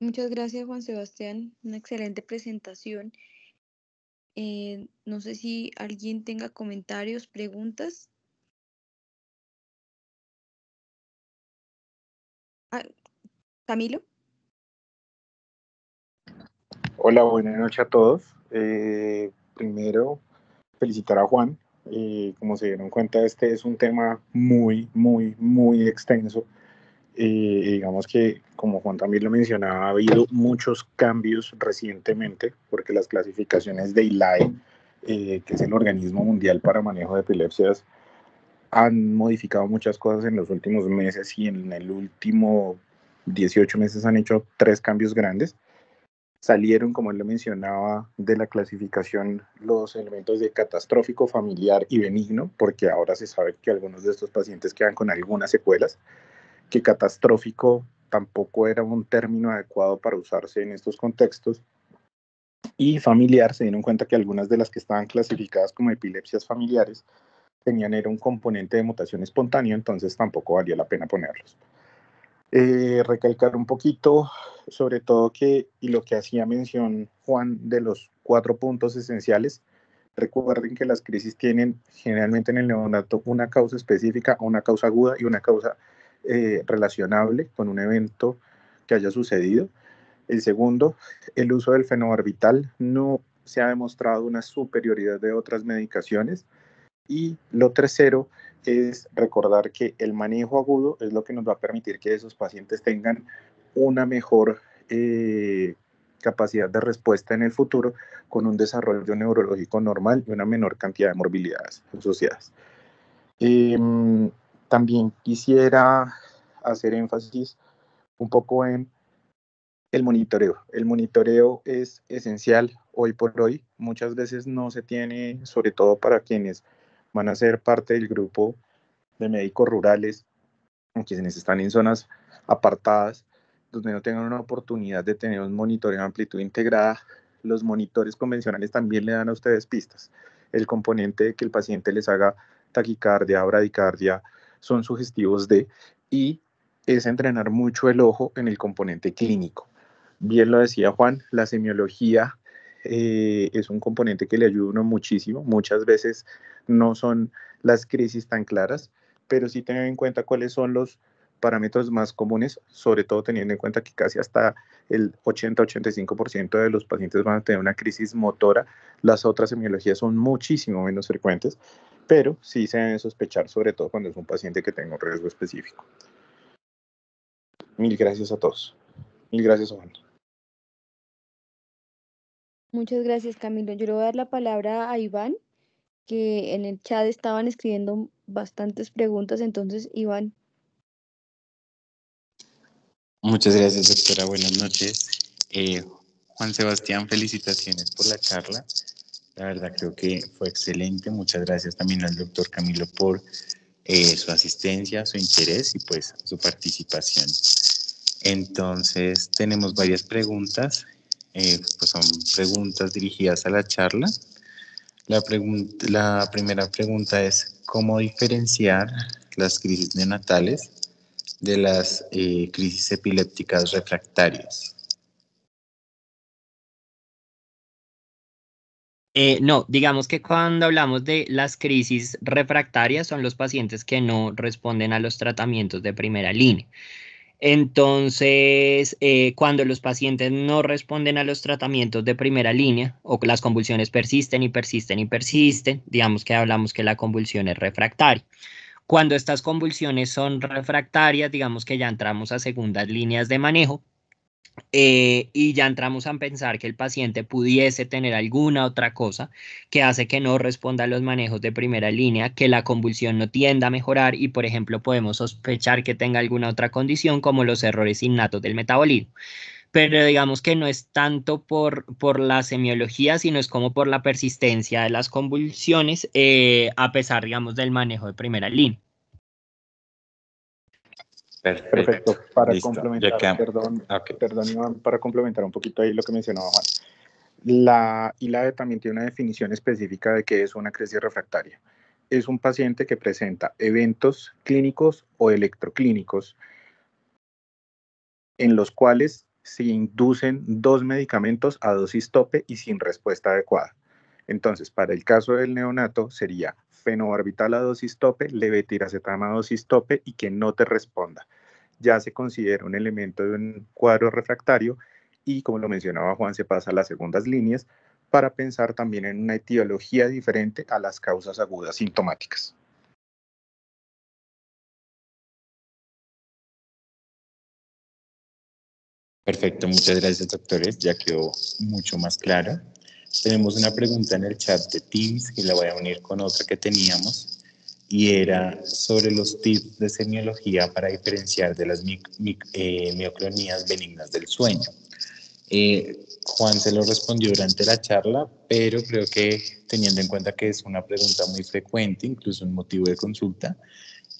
Muchas gracias, Juan Sebastián. Una excelente presentación. Eh, no sé si alguien tenga comentarios, preguntas. Ah, Camilo. Hola, buenas noches a todos. Eh, primero, felicitar a Juan. Eh, como se dieron cuenta, este es un tema muy, muy, muy extenso. Eh, digamos que, como Juan también lo mencionaba, ha habido muchos cambios recientemente, porque las clasificaciones de ILAE, que es el Organismo Mundial para Manejo de Epilepsias, han modificado muchas cosas en los últimos meses y en el último 18 meses han hecho tres cambios grandes salieron, como él lo mencionaba, de la clasificación los elementos de catastrófico, familiar y benigno, porque ahora se sabe que algunos de estos pacientes quedan con algunas secuelas, que catastrófico tampoco era un término adecuado para usarse en estos contextos, y familiar se dieron cuenta que algunas de las que estaban clasificadas como epilepsias familiares tenían era un componente de mutación espontánea, entonces tampoco valía la pena ponerlos. Eh, recalcar un poquito, sobre todo que, y lo que hacía mención Juan de los cuatro puntos esenciales, recuerden que las crisis tienen generalmente en el neonato una causa específica, una causa aguda y una causa eh, relacionable con un evento que haya sucedido. El segundo, el uso del fenobarbital no se ha demostrado una superioridad de otras medicaciones. Y lo tercero, es recordar que el manejo agudo es lo que nos va a permitir que esos pacientes tengan una mejor eh, capacidad de respuesta en el futuro con un desarrollo neurológico normal y una menor cantidad de morbilidades asociadas. Em, también quisiera hacer énfasis un poco en el monitoreo. El monitoreo es esencial hoy por hoy. Muchas veces no se tiene, sobre todo para quienes van a ser parte del grupo de médicos rurales, quienes están en zonas apartadas, donde no tengan una oportunidad de tener un monitor de amplitud integrada, los monitores convencionales también le dan a ustedes pistas. El componente de que el paciente les haga taquicardia, bradicardia, son sugestivos de, y es entrenar mucho el ojo en el componente clínico. Bien lo decía Juan, la semiología eh, es un componente que le ayuda uno muchísimo. Muchas veces no son las crisis tan claras, pero sí tener en cuenta cuáles son los parámetros más comunes, sobre todo teniendo en cuenta que casi hasta el 80-85% de los pacientes van a tener una crisis motora. Las otras semiologías son muchísimo menos frecuentes, pero sí se deben sospechar, sobre todo cuando es un paciente que tenga un riesgo específico. Mil gracias a todos. Mil gracias, Juan. Muchas gracias, Camilo. Yo le voy a dar la palabra a Iván, que en el chat estaban escribiendo bastantes preguntas. Entonces, Iván. Muchas gracias, doctora. Buenas noches. Eh, Juan Sebastián, felicitaciones por la charla. La verdad creo que fue excelente. Muchas gracias también al doctor Camilo por eh, su asistencia, su interés y pues su participación. Entonces tenemos varias preguntas. Eh, pues son preguntas dirigidas a la charla. La, la primera pregunta es, ¿cómo diferenciar las crisis neonatales de las eh, crisis epilépticas refractarias? Eh, no, digamos que cuando hablamos de las crisis refractarias son los pacientes que no responden a los tratamientos de primera línea. Entonces, eh, cuando los pacientes no responden a los tratamientos de primera línea o las convulsiones persisten y persisten y persisten, digamos que hablamos que la convulsión es refractaria. Cuando estas convulsiones son refractarias, digamos que ya entramos a segundas líneas de manejo, eh, y ya entramos a pensar que el paciente pudiese tener alguna otra cosa que hace que no responda a los manejos de primera línea, que la convulsión no tienda a mejorar y, por ejemplo, podemos sospechar que tenga alguna otra condición como los errores innatos del metabolismo. Pero digamos que no es tanto por, por la semiología, sino es como por la persistencia de las convulsiones, eh, a pesar, digamos, del manejo de primera línea. Perfecto. Para complementar, perdón, perdón para complementar un poquito ahí lo que mencionaba Juan. La ILADE también tiene una definición específica de qué es una crisis refractaria. Es un paciente que presenta eventos clínicos o electroclínicos en los cuales se inducen dos medicamentos a dosis tope y sin respuesta adecuada. Entonces, para el caso del neonato sería fenobarbital a dosis tope, levetiracetam a dosis tope y que no te responda. Ya se considera un elemento de un cuadro refractario y, como lo mencionaba Juan, se pasa a las segundas líneas para pensar también en una etiología diferente a las causas agudas sintomáticas. Perfecto, muchas gracias doctores, ya quedó mucho más claro. Tenemos una pregunta en el chat de Teams y la voy a unir con otra que teníamos y era sobre los tips de semiología para diferenciar de las eh, mioclonías benignas del sueño. Eh, Juan se lo respondió durante la charla, pero creo que teniendo en cuenta que es una pregunta muy frecuente, incluso un motivo de consulta,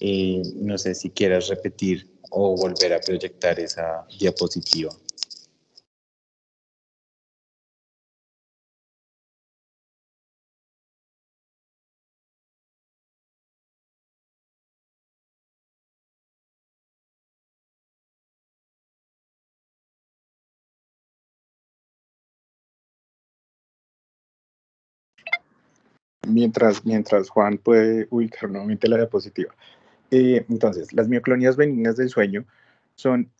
eh, no sé si quieras repetir o volver a proyectar esa diapositiva. mientras, Juan puede ubicar nuevamente la diapositiva. Eh, entonces, las mioclonías benignas del sueño son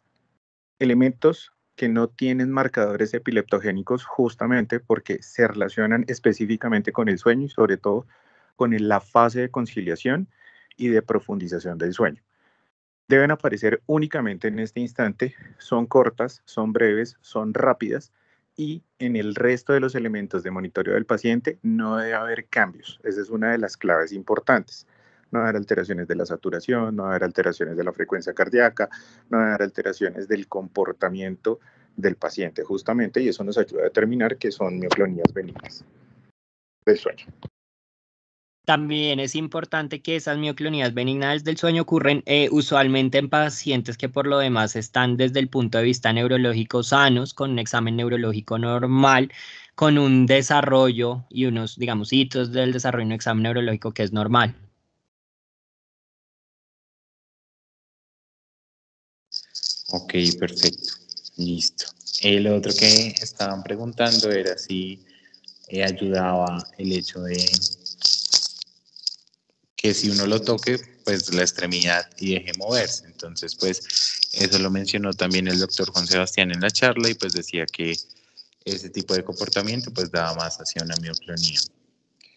elementos que no tienen marcadores epileptogénicos justamente porque se relacionan específicamente con el sueño y sobre todo con la fase de conciliación y de profundización del sueño. Deben aparecer únicamente en este instante, son cortas, son breves, son rápidas y en el resto de los elementos de monitoreo del paciente no debe haber cambios. Esa es una de las claves importantes. No a haber alteraciones de la saturación, no a haber alteraciones de la frecuencia cardíaca, no a haber alteraciones del comportamiento del paciente justamente y eso nos ayuda a determinar que son mioclonías benignas del sueño. También es importante que esas mioclonías benignas del sueño ocurren eh, usualmente en pacientes que por lo demás están desde el punto de vista neurológico sanos, con un examen neurológico normal, con un desarrollo y unos, digamos, hitos del desarrollo de un examen neurológico que es normal. Ok, perfecto. Listo. El otro que estaban preguntando era si eh, ayudaba el hecho de que si uno lo toque, pues la extremidad y deje moverse. Entonces, pues eso lo mencionó también el doctor Juan Sebastián en la charla y pues decía que ese tipo de comportamiento pues daba más hacia una mioclonía.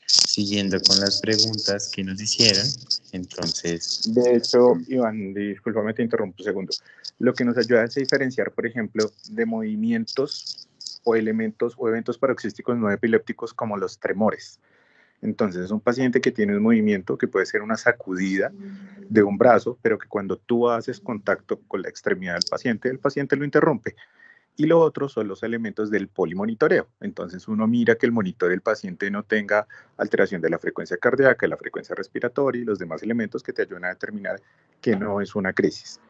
Siguiendo con las preguntas que nos hicieron, entonces... De hecho, Iván, discúlpame, te interrumpo un segundo. Lo que nos ayuda es a diferenciar, por ejemplo, de movimientos o elementos o eventos paroxísticos no epilépticos como los tremores entonces, es un paciente que tiene un movimiento que puede ser una sacudida de un brazo, pero que cuando tú haces contacto con la extremidad del paciente, el paciente lo interrumpe. Y lo otro son los elementos del polimonitoreo. Entonces uno mira que el monitor del paciente no tenga alteración de la frecuencia cardíaca, la frecuencia respiratoria y los demás elementos que te ayudan a determinar que no es una crisis.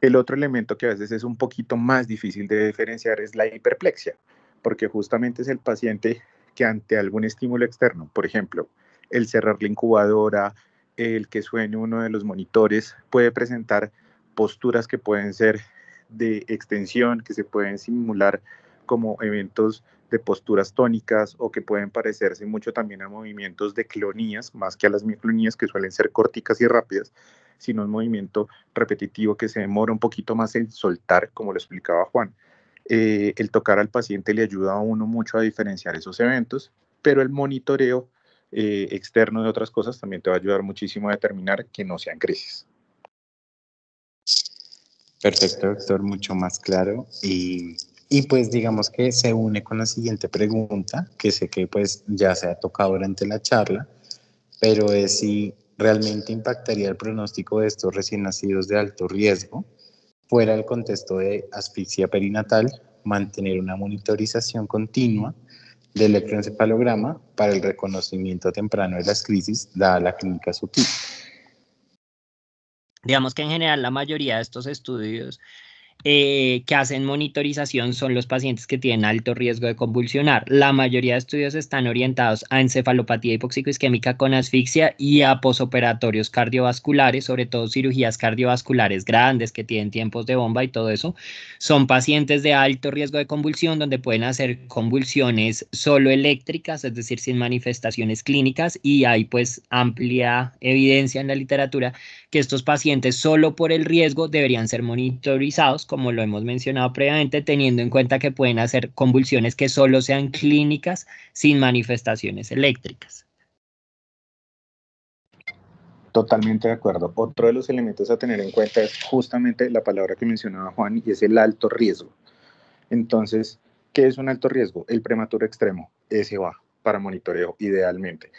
El otro elemento que a veces es un poquito más difícil de diferenciar es la hiperplexia, porque justamente es el paciente que ante algún estímulo externo, por ejemplo, el cerrar la incubadora, el que suene uno de los monitores, puede presentar posturas que pueden ser de extensión, que se pueden simular como eventos de posturas tónicas o que pueden parecerse mucho también a movimientos de clonías, más que a las clonías que suelen ser corticas y rápidas, sino un movimiento repetitivo que se demora un poquito más en soltar, como lo explicaba Juan. Eh, el tocar al paciente le ayuda a uno mucho a diferenciar esos eventos, pero el monitoreo eh, externo de otras cosas también te va a ayudar muchísimo a determinar que no sean crisis. Perfecto, doctor, mucho más claro. Y, y, pues digamos que se une con la siguiente pregunta, que sé que pues ya se ha tocado durante la charla, pero es si realmente impactaría el pronóstico de estos recién nacidos de alto riesgo fuera del contexto de asfixia perinatal, mantener una monitorización continua del electroencefalograma para el reconocimiento temprano de las crisis, dada la clínica sutil. Digamos que en general la mayoría de estos estudios eh, que hacen monitorización son los pacientes que tienen alto riesgo de convulsionar. La mayoría de estudios están orientados a encefalopatía hipóxico-isquémica con asfixia y a posoperatorios cardiovasculares, sobre todo cirugías cardiovasculares grandes que tienen tiempos de bomba y todo eso. Son pacientes de alto riesgo de convulsión donde pueden hacer convulsiones solo eléctricas, es decir, sin manifestaciones clínicas y hay pues amplia evidencia en la literatura que estos pacientes solo por el riesgo deberían ser monitorizados, como lo hemos mencionado previamente, teniendo en cuenta que pueden hacer convulsiones que solo sean clínicas sin manifestaciones eléctricas. Totalmente de acuerdo. Otro de los elementos a tener en cuenta es justamente la palabra que mencionaba Juan y es el alto riesgo. Entonces, ¿qué es un alto riesgo? El prematuro extremo, ese va para monitoreo idealmente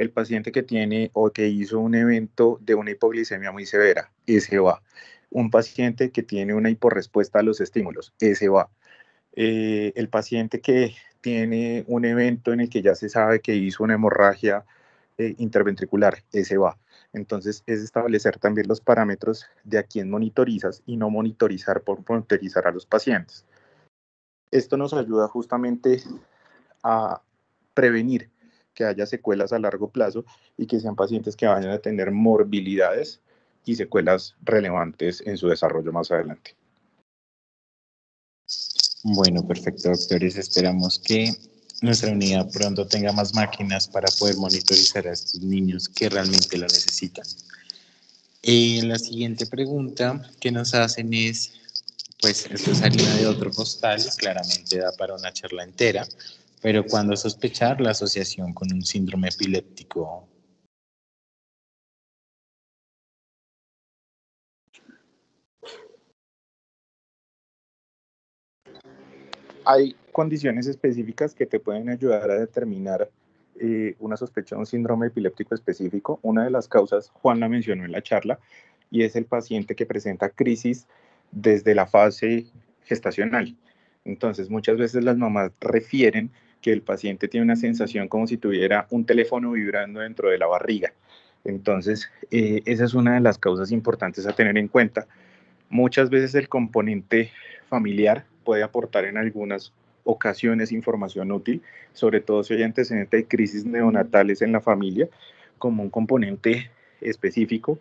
el paciente que tiene o que hizo un evento de una hipoglicemia muy severa, ese va. Un paciente que tiene una hiporrespuesta a los estímulos, ese va. Eh, el paciente que tiene un evento en el que ya se sabe que hizo una hemorragia eh, interventricular, ese va. Entonces es establecer también los parámetros de a quién monitorizas y no monitorizar por monitorizar a los pacientes. Esto nos ayuda justamente a prevenir que haya secuelas a largo plazo y que sean pacientes que vayan a tener morbilidades y secuelas relevantes en su desarrollo más adelante. Bueno, perfecto, doctores. Esperamos que nuestra unidad pronto tenga más máquinas para poder monitorizar a estos niños que realmente la necesitan. Eh, la siguiente pregunta que nos hacen es, pues esto salida de otro postal, claramente da para una charla entera, pero pues, cuando sospechar la asociación con un síndrome epiléptico. Hay condiciones específicas que te pueden ayudar a determinar eh, una sospecha de un síndrome epiléptico específico. Una de las causas, Juan la mencionó en la charla, y es el paciente que presenta crisis desde la fase gestacional. Entonces, muchas veces las mamás refieren que el paciente tiene una sensación como si tuviera un teléfono vibrando dentro de la barriga. Entonces, eh, esa es una de las causas importantes a tener en cuenta. Muchas veces el componente familiar puede aportar en algunas ocasiones información útil, sobre todo si hay antecedentes de crisis neonatales en la familia, como un componente específico.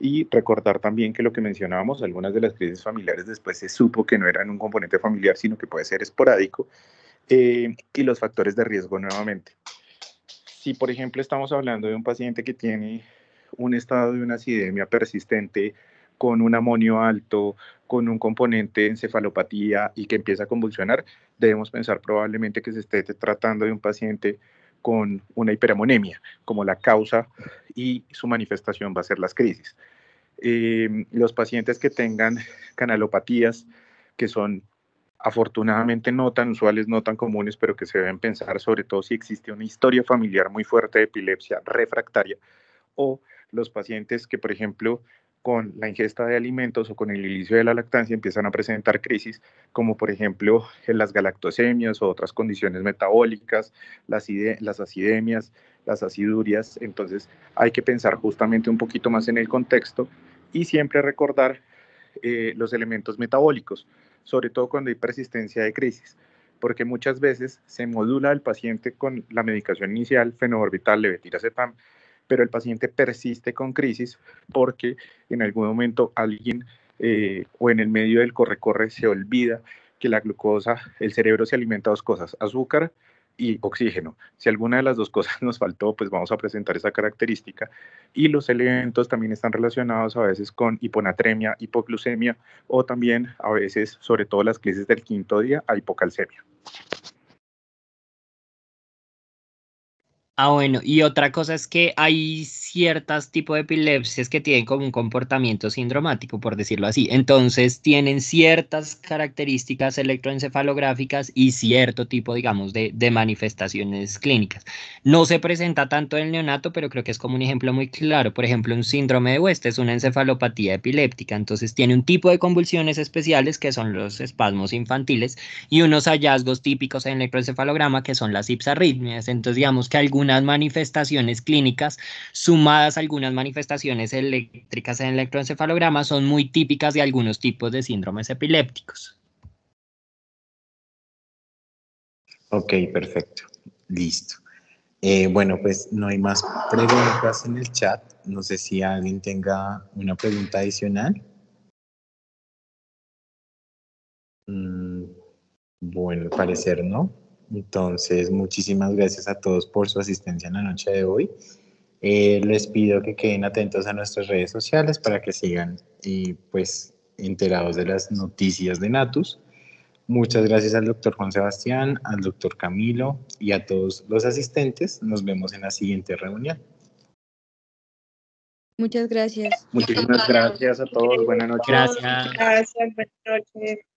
Y recordar también que lo que mencionábamos, algunas de las crisis familiares después se supo que no eran un componente familiar, sino que puede ser esporádico eh, y los factores de riesgo nuevamente. Si, por ejemplo, estamos hablando de un paciente que tiene un estado de una acidemia persistente con un amonio alto, con un componente de encefalopatía y que empieza a convulsionar, debemos pensar probablemente que se esté tratando de un paciente con una hiperamonemia como la causa y su manifestación va a ser las crisis. Eh, los pacientes que tengan canalopatías, que son afortunadamente no tan usuales, no tan comunes, pero que se deben pensar sobre todo si existe una historia familiar muy fuerte de epilepsia refractaria o los pacientes que, por ejemplo, con la ingesta de alimentos o con el inicio de la lactancia empiezan a presentar crisis, como por ejemplo eh, las galactosemias o otras condiciones metabólicas, las, acidemias, las acidurias. Entonces hay que pensar justamente un poquito más en el contexto y siempre recordar eh, los elementos metabólicos sobre todo cuando hay persistencia de crisis, porque muchas veces se modula el paciente con la medicación inicial, fenobarbital, levetiracetam, pero el paciente persiste con crisis porque en algún momento alguien eh, o en el medio del corre-corre se olvida que la glucosa, el cerebro se alimenta de dos cosas, azúcar y oxígeno. Si alguna de las dos cosas nos faltó, pues vamos a presentar esa característica. Y los elementos también están relacionados a veces con hiponatremia, hipoglucemia o también a veces, sobre todo las crisis del quinto día, a hipocalcemia. Ah, bueno, y otra cosa es que hay ciertos tipos de epilepsias que tienen como un comportamiento sindromático, por decirlo así. Entonces, tienen ciertas características electroencefalográficas y cierto tipo, digamos, de, de manifestaciones clínicas. No se presenta tanto en el neonato, pero creo que es como un ejemplo muy claro. Por ejemplo, un síndrome de West es una encefalopatía epiléptica. Entonces, tiene un tipo de convulsiones especiales que son los espasmos infantiles y unos hallazgos típicos en electroencefalograma que son las hipsarritmias. Entonces, digamos que algún manifestaciones clínicas, sumadas a algunas manifestaciones eléctricas en electroencefalograma, son muy típicas de algunos tipos de síndromes epilépticos. Ok, perfecto. Listo. Eh, bueno, pues no hay más preguntas en el chat. No sé si alguien tenga una pregunta adicional. Mm, bueno, al parecer no. Entonces, muchísimas gracias a todos por su asistencia en la noche de hoy. Eh, les pido que queden atentos a nuestras redes sociales para que sigan pues, enterados de las noticias de Natus. Muchas gracias al doctor Juan Sebastián, al doctor Camilo y a todos los asistentes. Nos vemos en la siguiente reunión. Muchas gracias. Muchísimas gracias a todos. Buenas noches. Gracias. Gracias. Buenas noches.